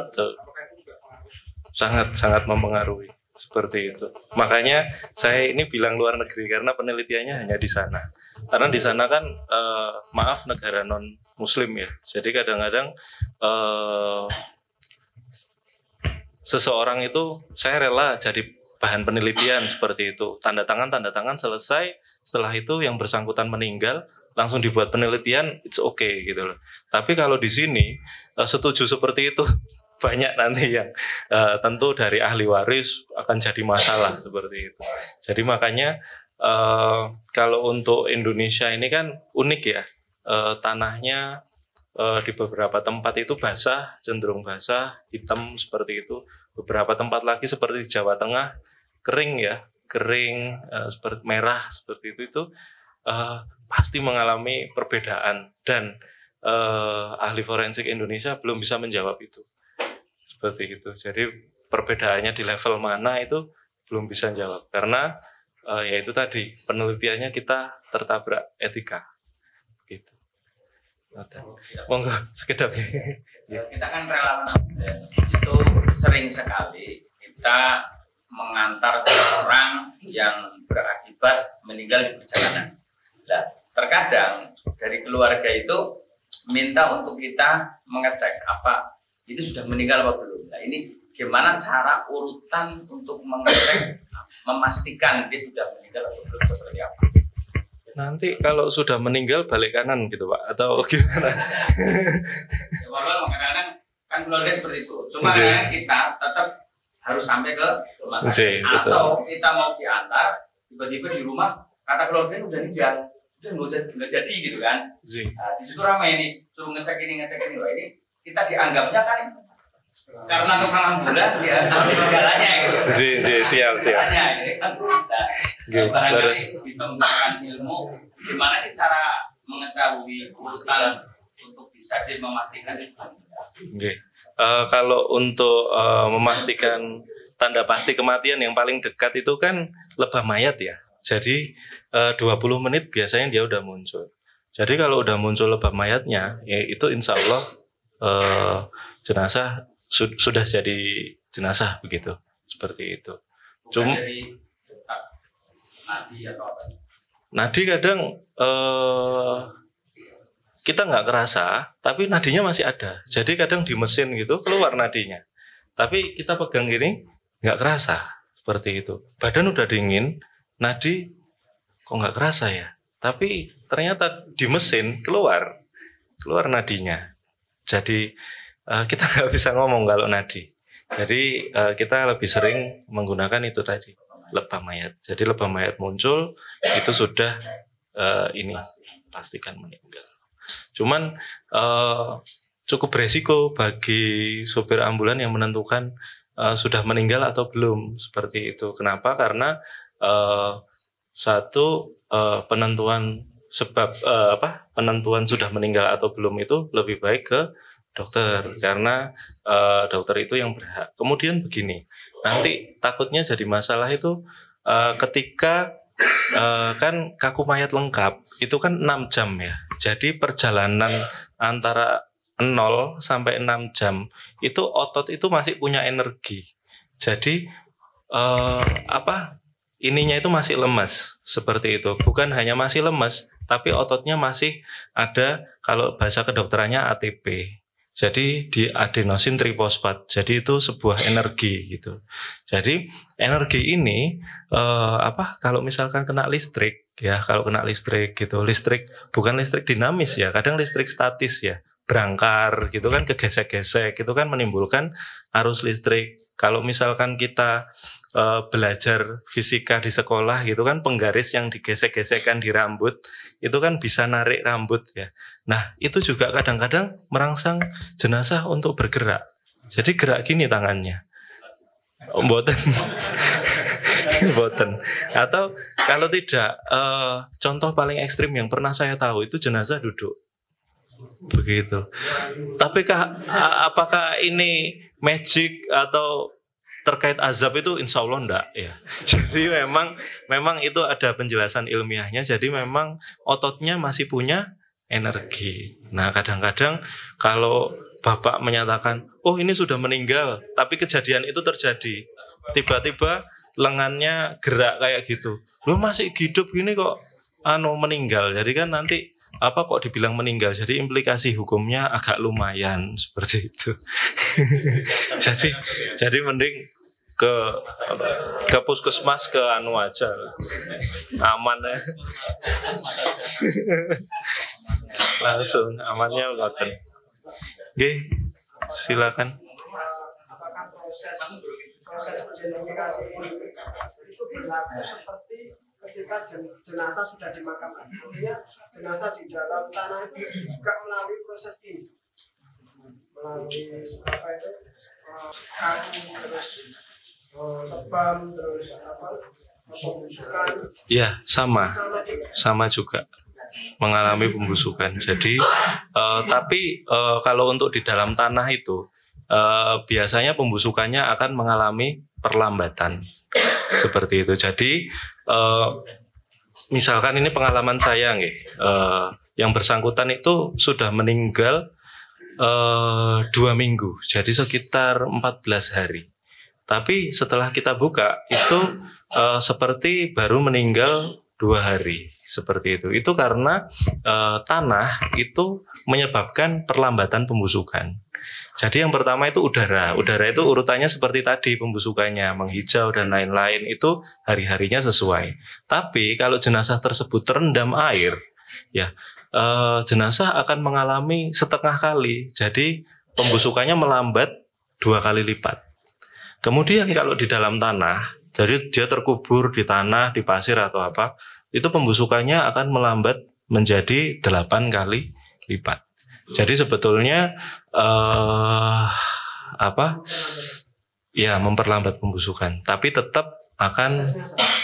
sangat sangat mempengaruhi seperti itu. Makanya saya ini bilang luar negeri karena penelitiannya hanya di sana. Karena di sana kan eh, maaf negara non muslim ya. Jadi kadang-kadang eh, seseorang itu saya rela jadi bahan penelitian seperti itu. Tanda tangan tanda tangan selesai. Setelah itu yang bersangkutan meninggal langsung dibuat penelitian it's okay gitu loh. Tapi kalau di sini eh, setuju seperti itu banyak nanti yang uh, tentu dari ahli waris akan jadi masalah seperti itu. Jadi makanya uh, kalau untuk Indonesia ini kan unik ya uh, tanahnya uh, di beberapa tempat itu basah, cenderung basah, hitam seperti itu. Beberapa tempat lagi seperti di Jawa Tengah kering ya, kering uh, seperti merah seperti itu itu uh, pasti mengalami perbedaan dan uh, ahli forensik Indonesia belum bisa menjawab itu seperti itu jadi perbedaannya di level mana itu belum bisa jawab karena uh, ya itu tadi penelitiannya kita tertabrak etika gitu monggo oh, sekedap eh, kita kan relawan itu sering sekali kita mengantar orang yang berakibat meninggal di perjalanan. Nah, terkadang dari keluarga itu minta untuk kita mengecek apa itu sudah meninggal apa belum? Nah ini gimana cara urutan untuk mengecek, memastikan dia sudah meninggal atau belum seperti apa? Nanti kalau sudah meninggal balik kanan gitu pak atau gimana? ya kadang-kadang kan keluarga seperti itu. Cuma Jee. Iya. kita tetap harus sampai ke rumah iya, sakit Jee, atau kita mau diantar tiba-tiba di rumah kata keluarga udah meninggal udah nggak jadi gitu kan. Jee. Iya. Nah, di situ ramai ini suruh ngecek ini ngecek ini loh ini kita dianggapnya kan karena tukang bulan ya iya. tapi segalanya ya, gitu. Jadi jadi siap, siap. Gitu, terus bisa menggunakan ilmu gimana sih cara mengetahui kristal untuk bisa dia memastikan itu? Okay. Uh, eh, kalau untuk uh, memastikan tanda pasti kematian yang paling dekat itu kan lebah mayat ya. Jadi eh, uh, 20 menit biasanya dia udah muncul. Jadi kalau udah muncul lebah mayatnya, ya itu insya Allah uh, jenazah su sudah jadi jenazah begitu seperti itu. Cuma nadi kadang eh, kita nggak kerasa, tapi nadinya masih ada. Jadi kadang di mesin gitu keluar nadinya, tapi kita pegang gini nggak kerasa seperti itu. Badan udah dingin, nadi kok nggak kerasa ya? Tapi ternyata di mesin keluar keluar nadinya jadi uh, kita nggak bisa ngomong kalau nadi. Jadi uh, kita lebih sering menggunakan itu tadi lebah mayat. Jadi lebah mayat muncul itu sudah uh, ini pastikan meninggal. Cuman uh, cukup beresiko bagi sopir ambulan yang menentukan uh, sudah meninggal atau belum seperti itu. Kenapa? Karena uh, satu uh, penentuan sebab uh, apa penentuan sudah meninggal atau belum itu lebih baik ke dokter karena uh, dokter itu yang berhak. Kemudian begini, nanti takutnya jadi masalah itu uh, ketika uh, kan kaku mayat lengkap itu kan 6 jam ya. Jadi perjalanan antara 0 sampai 6 jam itu otot itu masih punya energi. Jadi uh, apa ininya itu masih lemas seperti itu. Bukan hanya masih lemas, tapi ototnya masih ada kalau bahasa kedokterannya ATP. Jadi di adenosin trifosfat. Jadi itu sebuah energi gitu. Jadi energi ini eh, apa kalau misalkan kena listrik ya, kalau kena listrik gitu. Listrik bukan listrik dinamis ya, kadang listrik statis ya. Berangkar gitu kan kegesek-gesek itu kan menimbulkan arus listrik. Kalau misalkan kita uh, belajar fisika di sekolah gitu kan penggaris yang digesek gesekkan di rambut itu kan bisa narik rambut ya. Nah, itu juga kadang-kadang merangsang jenazah untuk bergerak. Jadi gerak gini tangannya. Oh, boten. boten. Atau kalau tidak uh, contoh paling ekstrim yang pernah saya tahu itu jenazah duduk begitu. Tapi kah, apakah ini magic atau terkait azab itu insya Allah enggak ya. Jadi memang memang itu ada penjelasan ilmiahnya. Jadi memang ototnya masih punya energi. Nah kadang-kadang kalau bapak menyatakan, oh ini sudah meninggal, tapi kejadian itu terjadi. Tiba-tiba lengannya gerak kayak gitu. Lu masih hidup gini kok anu meninggal. Jadi kan nanti apa kok dibilang meninggal jadi implikasi hukumnya agak lumayan seperti itu jadi jadi mending ke apa, ke puskesmas ke anu aja aman ya langsung amannya ngoten Oke, silakan proses itu seperti ketika jenazah sudah dimakamkan artinya jenazah di dalam tanah itu juga melalui proses ini melalui apa itu kaku eh, terus iya sama sama juga mengalami pembusukan jadi uh, tapi uh, kalau untuk di dalam tanah itu uh, biasanya pembusukannya akan mengalami perlambatan seperti itu jadi uh, misalkan ini pengalaman saya nih yang bersangkutan itu sudah meninggal uh, dua minggu jadi sekitar 14 hari tapi setelah kita buka itu uh, seperti baru meninggal dua hari seperti itu. Itu karena uh, tanah itu menyebabkan perlambatan pembusukan. Jadi yang pertama itu udara. Udara itu urutannya seperti tadi pembusukannya, menghijau dan lain-lain itu hari-harinya sesuai. Tapi kalau jenazah tersebut terendam air, ya eh, jenazah akan mengalami setengah kali. Jadi pembusukannya melambat dua kali lipat. Kemudian kalau di dalam tanah, jadi dia terkubur di tanah, di pasir atau apa, itu pembusukannya akan melambat menjadi 8 kali lipat. Jadi sebetulnya uh, apa? Ya, memperlambat pembusukan, tapi tetap akan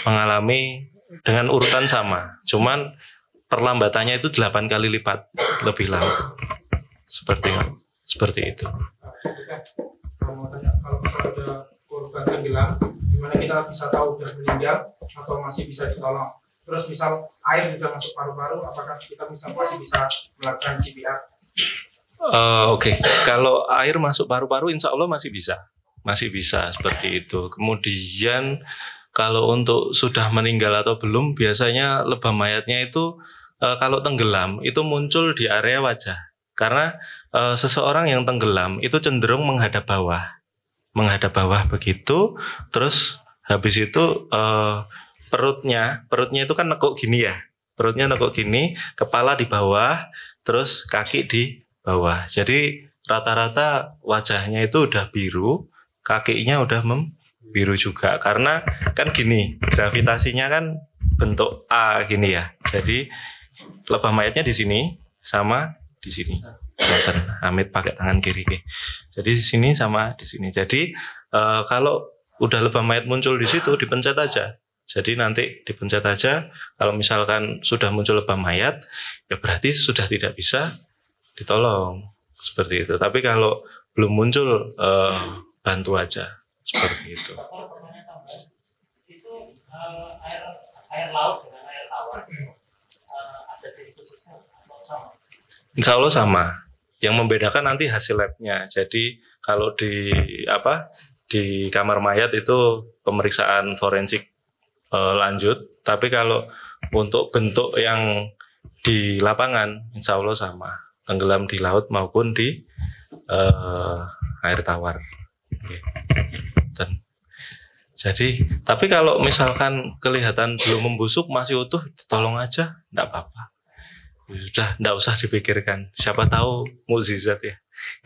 mengalami dengan urutan sama. Cuman perlambatannya itu 8 kali lipat lebih lama. Seperti seperti itu kalau mau tanya kalau ada korban tenggelam gimana kita bisa tahu sudah meninggal atau masih bisa ditolong terus misal air sudah masuk paru-paru apakah kita bisa masih bisa melakukan CPR uh, eh, oke okay. kalau air masuk paru-paru insya Allah masih bisa masih bisa seperti itu kemudian kalau untuk sudah meninggal atau belum biasanya lebam mayatnya itu uh, kalau tenggelam itu muncul di area wajah karena uh, seseorang yang tenggelam itu cenderung menghadap bawah, menghadap bawah begitu, terus habis itu uh, perutnya, perutnya itu kan nekuk gini ya, perutnya nekuk gini, kepala di bawah, terus kaki di bawah. Jadi rata-rata wajahnya itu udah biru, kakinya udah mem biru juga karena kan gini gravitasinya kan bentuk A gini ya. Jadi lebah mayatnya di sini sama di sini. Kelihatan Hamid pakai tangan kiri. deh. Jadi di sini sama di sini. Jadi uh, kalau udah lebam mayat muncul di situ dipencet aja. Jadi nanti dipencet aja. Kalau misalkan sudah muncul lebam mayat, ya berarti sudah tidak bisa ditolong seperti itu. Tapi kalau belum muncul, uh, bantu aja seperti itu. itu eh, air air laut dengan air tawar Insya Allah sama. Yang membedakan nanti hasil labnya. Jadi kalau di apa di kamar mayat itu pemeriksaan forensik e, lanjut. Tapi kalau untuk bentuk yang di lapangan, insya Allah sama. Tenggelam di laut maupun di e, air tawar. Dan jadi, tapi kalau misalkan kelihatan belum membusuk masih utuh, tolong aja, enggak apa-apa. Ya sudah tidak usah dipikirkan siapa tahu mukjizat ya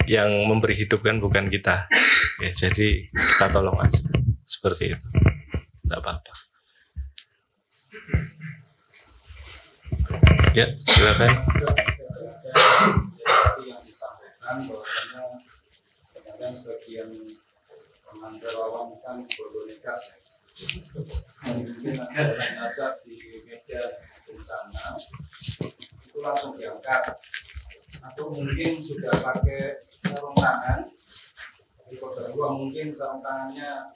yang memberi hidup kan bukan kita ya jadi kita tolong aja seperti itu tidak apa-apa ya silakan mungkin ada di meja itu langsung diangkat atau mungkin sudah pakai sarung tangan di kota dua mungkin sarung tangannya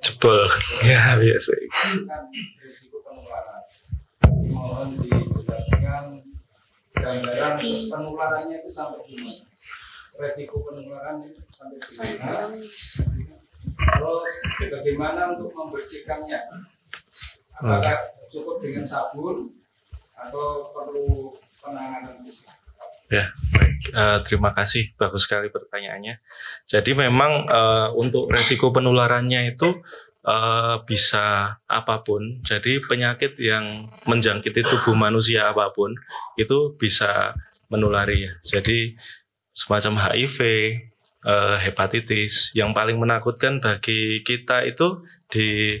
jebol ya biasa ya, kan risiko penularan mohon dijelaskan gambaran penularannya itu sampai gimana resiko penularan itu sampai gimana terus bagaimana untuk membersihkannya apakah cukup dengan sabun Ya, baik. Uh, terima kasih. Bagus sekali pertanyaannya. Jadi memang uh, untuk resiko penularannya itu uh, bisa apapun. Jadi penyakit yang menjangkiti tubuh manusia apapun itu bisa menulari. Jadi semacam HIV, uh, hepatitis. Yang paling menakutkan bagi kita itu di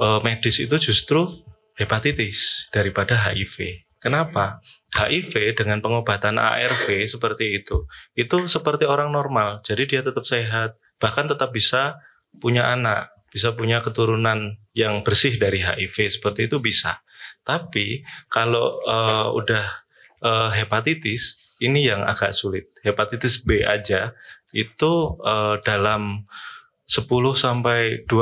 uh, medis itu justru hepatitis daripada HIV. Kenapa? HIV dengan pengobatan ARV seperti itu, itu seperti orang normal. Jadi dia tetap sehat, bahkan tetap bisa punya anak, bisa punya keturunan yang bersih dari HIV seperti itu bisa. Tapi kalau uh, udah uh, hepatitis ini yang agak sulit. Hepatitis B aja itu uh, dalam 10 sampai 20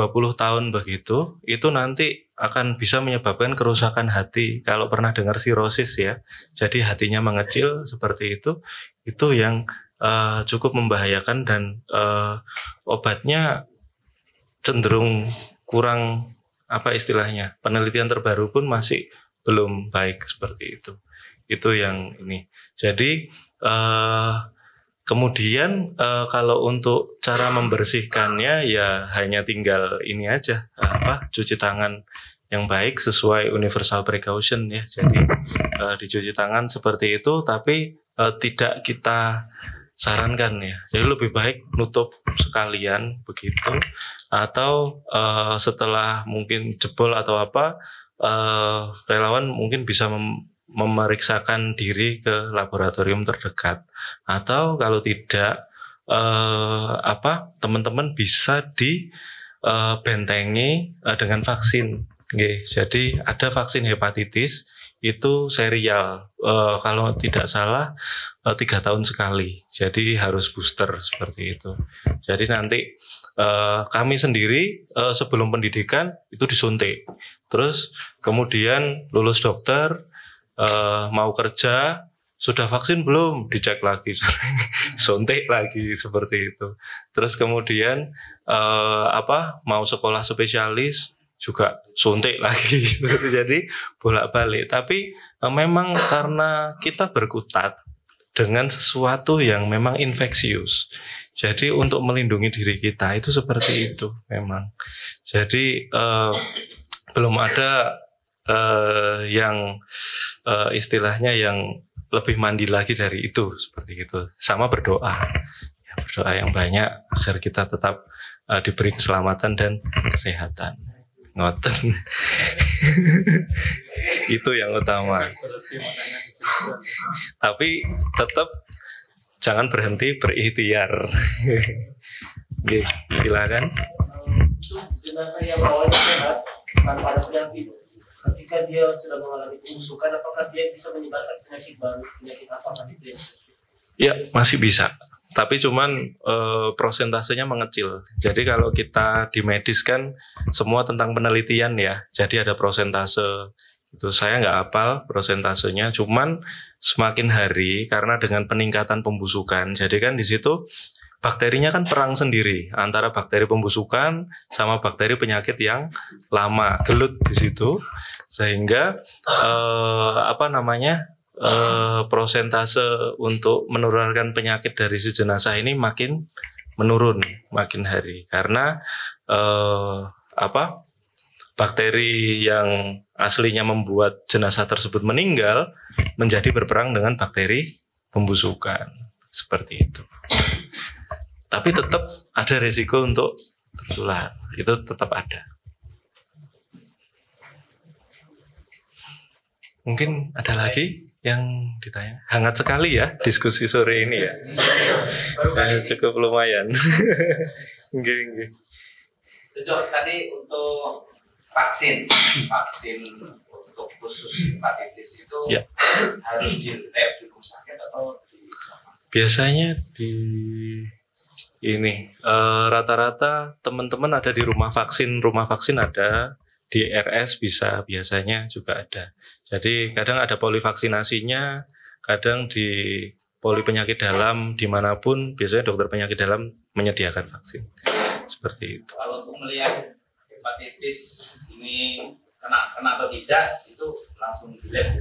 tahun begitu, itu nanti akan bisa menyebabkan kerusakan hati. Kalau pernah dengar sirosis ya, jadi hatinya mengecil seperti itu, itu yang uh, cukup membahayakan dan uh, obatnya cenderung kurang apa istilahnya. Penelitian terbaru pun masih belum baik seperti itu. Itu yang ini. Jadi uh, Kemudian uh, kalau untuk cara membersihkannya ya hanya tinggal ini aja apa cuci tangan yang baik sesuai universal precaution ya. Jadi uh, dicuci tangan seperti itu tapi uh, tidak kita sarankan ya. Jadi lebih baik nutup sekalian begitu atau uh, setelah mungkin jebol atau apa uh, relawan mungkin bisa memeriksakan diri ke laboratorium terdekat atau kalau tidak eh, apa teman-teman bisa dibentengi eh, eh, dengan vaksin Oke, jadi ada vaksin hepatitis itu serial eh, kalau tidak salah eh, tiga tahun sekali jadi harus booster seperti itu jadi nanti eh, kami sendiri eh, sebelum pendidikan itu disuntik. Terus kemudian lulus dokter uh, mau kerja sudah vaksin belum dicek lagi suntik lagi seperti itu terus kemudian uh, apa mau sekolah spesialis juga suntik lagi gitu. jadi bolak balik tapi uh, memang karena kita berkutat dengan sesuatu yang memang infeksius jadi untuk melindungi diri kita itu seperti itu memang jadi uh, belum ada uh, yang uh, istilahnya yang lebih mandi lagi dari itu seperti itu sama berdoa ya, berdoa yang banyak agar kita tetap uh, diberi keselamatan dan kesehatan ngoten itu yang utama tapi tetap jangan berhenti berikhtiar Oke, silakan. Jenazah yang sehat tanpa ada penyakit ketika dia sudah mengalami pembusukan apakah dia bisa menyebarkan penyakit baru penyakit apa gitu ya ya masih bisa tapi cuman e, prosentasenya mengecil. Jadi kalau kita di medis kan semua tentang penelitian ya. Jadi ada prosentase itu saya nggak apal prosentasenya cuman semakin hari karena dengan peningkatan pembusukan jadi kan di situ bakterinya kan perang sendiri antara bakteri pembusukan sama bakteri penyakit yang lama gelut di situ sehingga eh, apa namanya eh, prosentase untuk menurunkan penyakit dari si jenazah ini makin menurun makin hari karena eh, apa bakteri yang aslinya membuat jenazah tersebut meninggal menjadi berperang dengan bakteri pembusukan seperti itu. Tapi tetap ada resiko untuk tertular. Itu tetap ada. Mungkin ada lagi yang ditanya. Hangat sekali ya diskusi sore ini ya. Baru ya, cukup lumayan. Enggak, enggak. tadi untuk vaksin, vaksin untuk khusus hepatitis itu ya. harus di lab di rumah sakit atau di biasanya di ini rata eh, rata-rata teman-teman ada di rumah vaksin, rumah vaksin ada di RS bisa biasanya juga ada. Jadi kadang ada polivaksinasinya, kadang di poli penyakit dalam dimanapun biasanya dokter penyakit dalam menyediakan vaksin seperti itu. Kalau untuk melihat hepatitis ini kena kena atau tidak itu langsung di lab.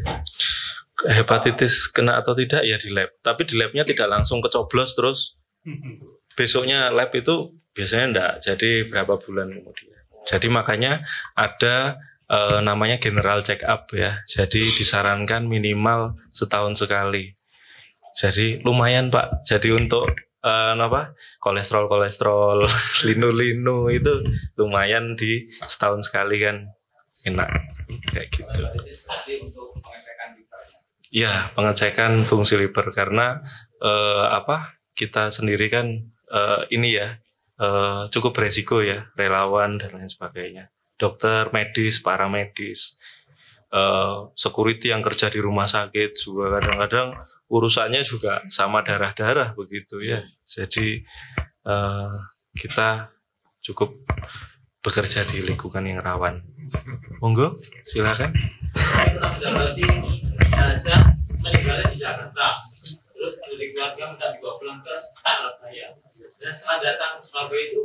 Hepatitis kena atau tidak ya di lab, tapi di labnya tidak langsung kecoblos terus besoknya lab itu biasanya enggak jadi berapa bulan kemudian jadi makanya ada e, namanya general check up ya jadi disarankan minimal setahun sekali jadi lumayan pak jadi untuk e, apa kolesterol kolesterol linu linu itu lumayan di setahun sekali kan enak kayak gitu Ya pengecekan fungsi liver karena e, apa kita sendiri kan uh, ini ya uh, cukup beresiko ya relawan dan lain sebagainya dokter medis para medis uh, eh, security yang kerja di rumah sakit juga kadang-kadang urusannya juga sama darah-darah begitu ya hmm. jadi uh, kita cukup bekerja di lingkungan yang rawan monggo silakan Jakarta terus keluarga minta dibawa pulang ke Surabaya dan setelah datang ke Surabaya itu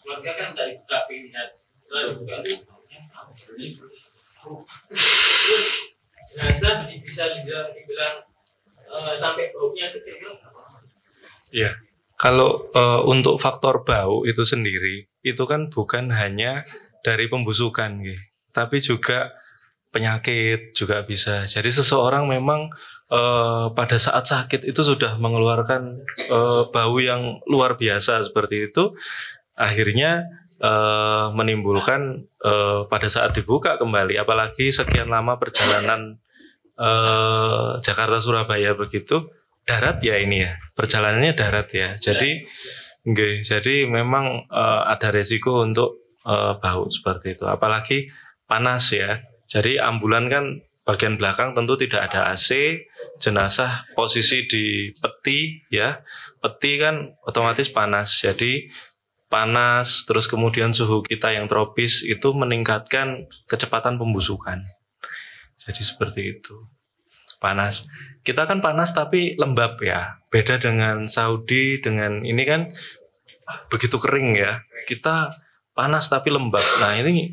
keluarga kan sudah dibuka pilihan setelah dibuka itu jenazah bisa dibilang, dibilang uh, eh, sampai baunya itu kira-kira Iya. Kalau e, untuk faktor bau itu sendiri, itu kan bukan hanya dari pembusukan, gitu. tapi juga penyakit juga bisa. Jadi seseorang memang uh, pada saat sakit itu sudah mengeluarkan uh, bau yang luar biasa seperti itu, akhirnya uh, menimbulkan uh, pada saat dibuka kembali, apalagi sekian lama perjalanan uh, Jakarta Surabaya begitu darat ya ini ya perjalanannya darat ya. Jadi ya. Okay, jadi memang uh, ada resiko untuk uh, bau seperti itu, apalagi panas ya jadi ambulan kan bagian belakang tentu tidak ada AC, jenazah posisi di peti ya. Peti kan otomatis panas. Jadi panas terus kemudian suhu kita yang tropis itu meningkatkan kecepatan pembusukan. Jadi seperti itu. Panas. Kita kan panas tapi lembab ya. Beda dengan Saudi dengan ini kan begitu kering ya. Kita panas tapi lembab. Nah, ini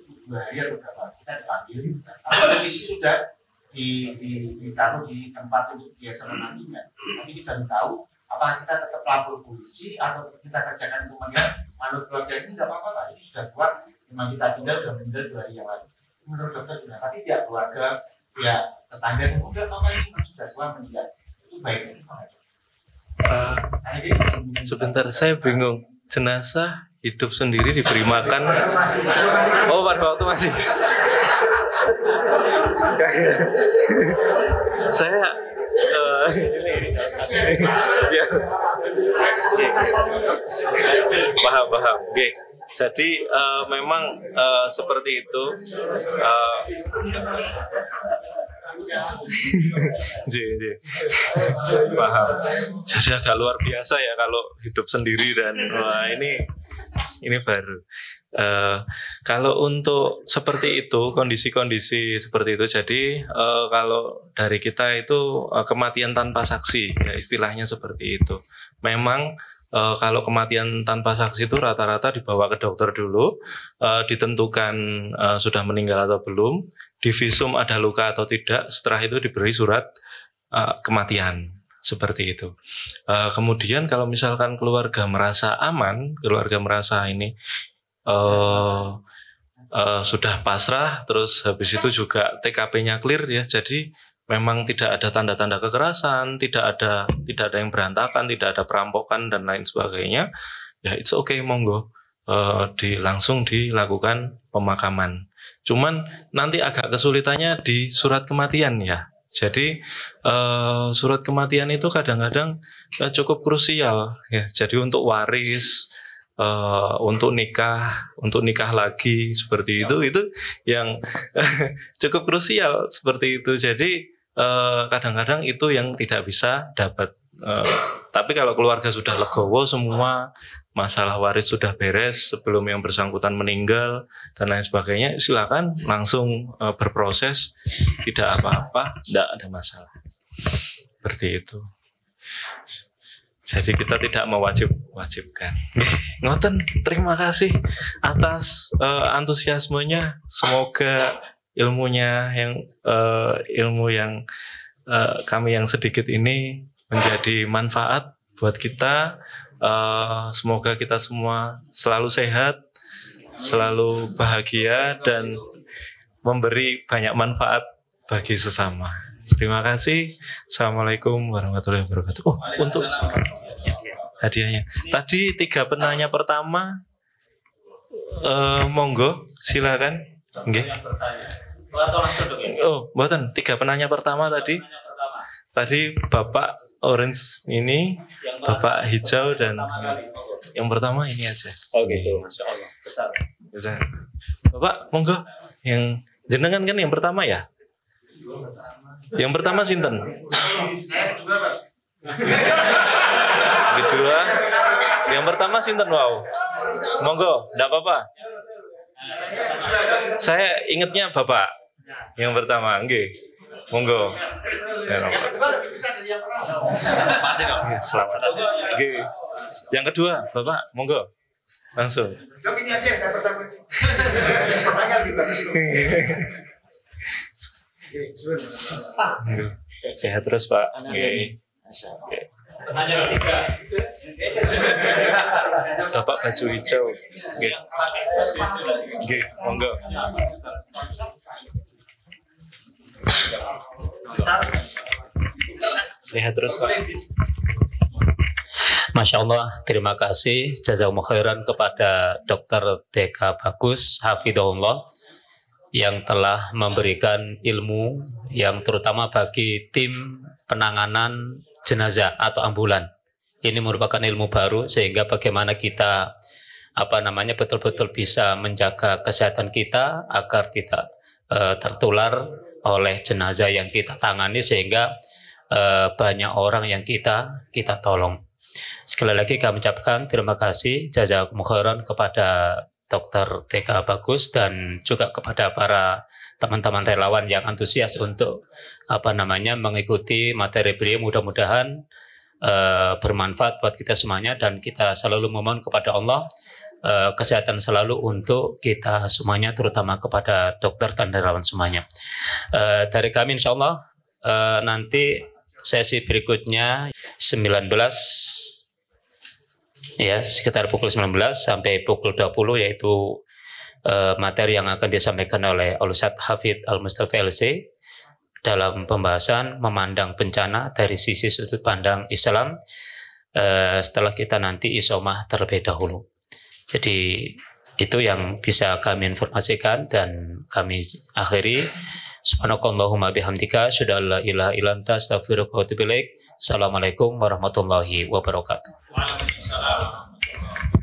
dua hari atau berapa kita dipanggil posisi sudah di, di, ditaruh di tempat untuk biasa menandingan tapi kita tahu apakah kita tetap lapor polisi atau kita kerjakan hukumannya menurut keluarga ini nggak apa-apa ini sudah keluar memang kita tinggal sudah meninggal dua hari yang lalu menurut dokter juga tapi dia keluarga ya tetangga kemudian apa ini sudah keluar meninggal itu baiknya itu uh, sebentar saya bingung jenazah hidup sendiri diberi makan oh pada waktu masih saya eh, ya. paham paham oke okay. Jadi uh, memang uh, seperti itu. Uh, Paham. Jadi agak luar biasa ya kalau hidup sendiri dan wah ini ini baru. Uh, kalau untuk seperti itu kondisi-kondisi seperti itu, jadi uh, kalau dari kita itu uh, kematian tanpa saksi, ya istilahnya seperti itu. Memang uh, kalau kematian tanpa saksi itu rata-rata dibawa ke dokter dulu, uh, ditentukan uh, sudah meninggal atau belum, divisum ada luka atau tidak, setelah itu diberi surat uh, kematian seperti itu. Uh, kemudian kalau misalkan keluarga merasa aman, keluarga merasa ini uh, uh, sudah pasrah, terus habis itu juga TKP-nya clear ya, jadi memang tidak ada tanda-tanda kekerasan, tidak ada tidak ada yang berantakan, tidak ada perampokan dan lain sebagainya, ya it's okay monggo uh, di langsung dilakukan pemakaman. Cuman nanti agak kesulitannya di surat kematian ya. Jadi uh, surat kematian itu kadang-kadang uh, cukup krusial ya. Jadi untuk waris Uh, untuk nikah, untuk nikah lagi seperti itu, itu yang cukup krusial seperti itu. Jadi Eh, kadang-kadang itu yang tidak bisa dapat. Eh, tapi kalau keluarga sudah legowo semua masalah waris sudah beres sebelum yang bersangkutan meninggal dan lain sebagainya, silakan langsung eh, berproses, tidak apa-apa, tidak ada masalah. Seperti itu. Jadi kita tidak mewajib-wajibkan. Ngoten, terima kasih atas uh, antusiasmenya. Semoga ilmunya yang uh, ilmu yang uh, kami yang sedikit ini menjadi manfaat buat kita. Uh, semoga kita semua selalu sehat, selalu bahagia dan memberi banyak manfaat bagi sesama. Terima kasih. Assalamualaikum warahmatullahi wabarakatuh. Oh, untuk hadiahnya. Tadi tiga penanya pertama, uh, monggo silakan. Okay. Oh, buatan tiga penanya pertama tadi. Tadi Bapak orange ini, Bapak hijau dan yang pertama ini aja. Oh, gitu. Oke. okay. masya Allah. Besar. Besar. Bapak, monggo. Yang jenengan kan yang pertama ya? Yang pertama Sinten. Kedua. Yang pertama Sinten, wow. Oh, monggo, enggak apa-apa. Saya ingatnya Bapak yang pertama, nggih. Monggo. Iya, selamat. Yang kedua, Bapak, monggo. Langsung. Sehat terus, Pak. Okay. Bapak baju hijau. Nggih. Nggih, monggo. Sehat terus, Pak. Masya Allah, terima kasih jazakumullah khairan kepada Dr. TK Bagus Hafidhullah yang telah memberikan ilmu yang terutama bagi tim penanganan jenazah atau ambulan. Ini merupakan ilmu baru sehingga bagaimana kita apa namanya betul-betul bisa menjaga kesehatan kita agar tidak e, tertular oleh jenazah yang kita tangani sehingga e, banyak orang yang kita kita tolong. Sekali lagi kami ucapkan terima kasih jazakumullah kepada Dr. TK Bagus dan juga kepada para teman-teman relawan yang antusias untuk apa namanya mengikuti materi beliau mudah-mudahan uh, bermanfaat buat kita semuanya dan kita selalu memohon kepada Allah uh, kesehatan selalu untuk kita semuanya terutama kepada dokter dan relawan semuanya uh, dari kami insya Allah uh, nanti sesi berikutnya 19 ya sekitar pukul 19 sampai pukul 20 yaitu Eh, materi yang akan disampaikan oleh Ustadz Hafid Al Mustafa LC dalam pembahasan memandang bencana dari sisi sudut pandang Islam eh, setelah kita nanti isomah terlebih dahulu. Jadi itu yang bisa kami informasikan dan kami akhiri. Subhanakallahumma bihamdika sudah la ilaha illa anta astaghfiruka wa atubu Assalamualaikum warahmatullahi wabarakatuh.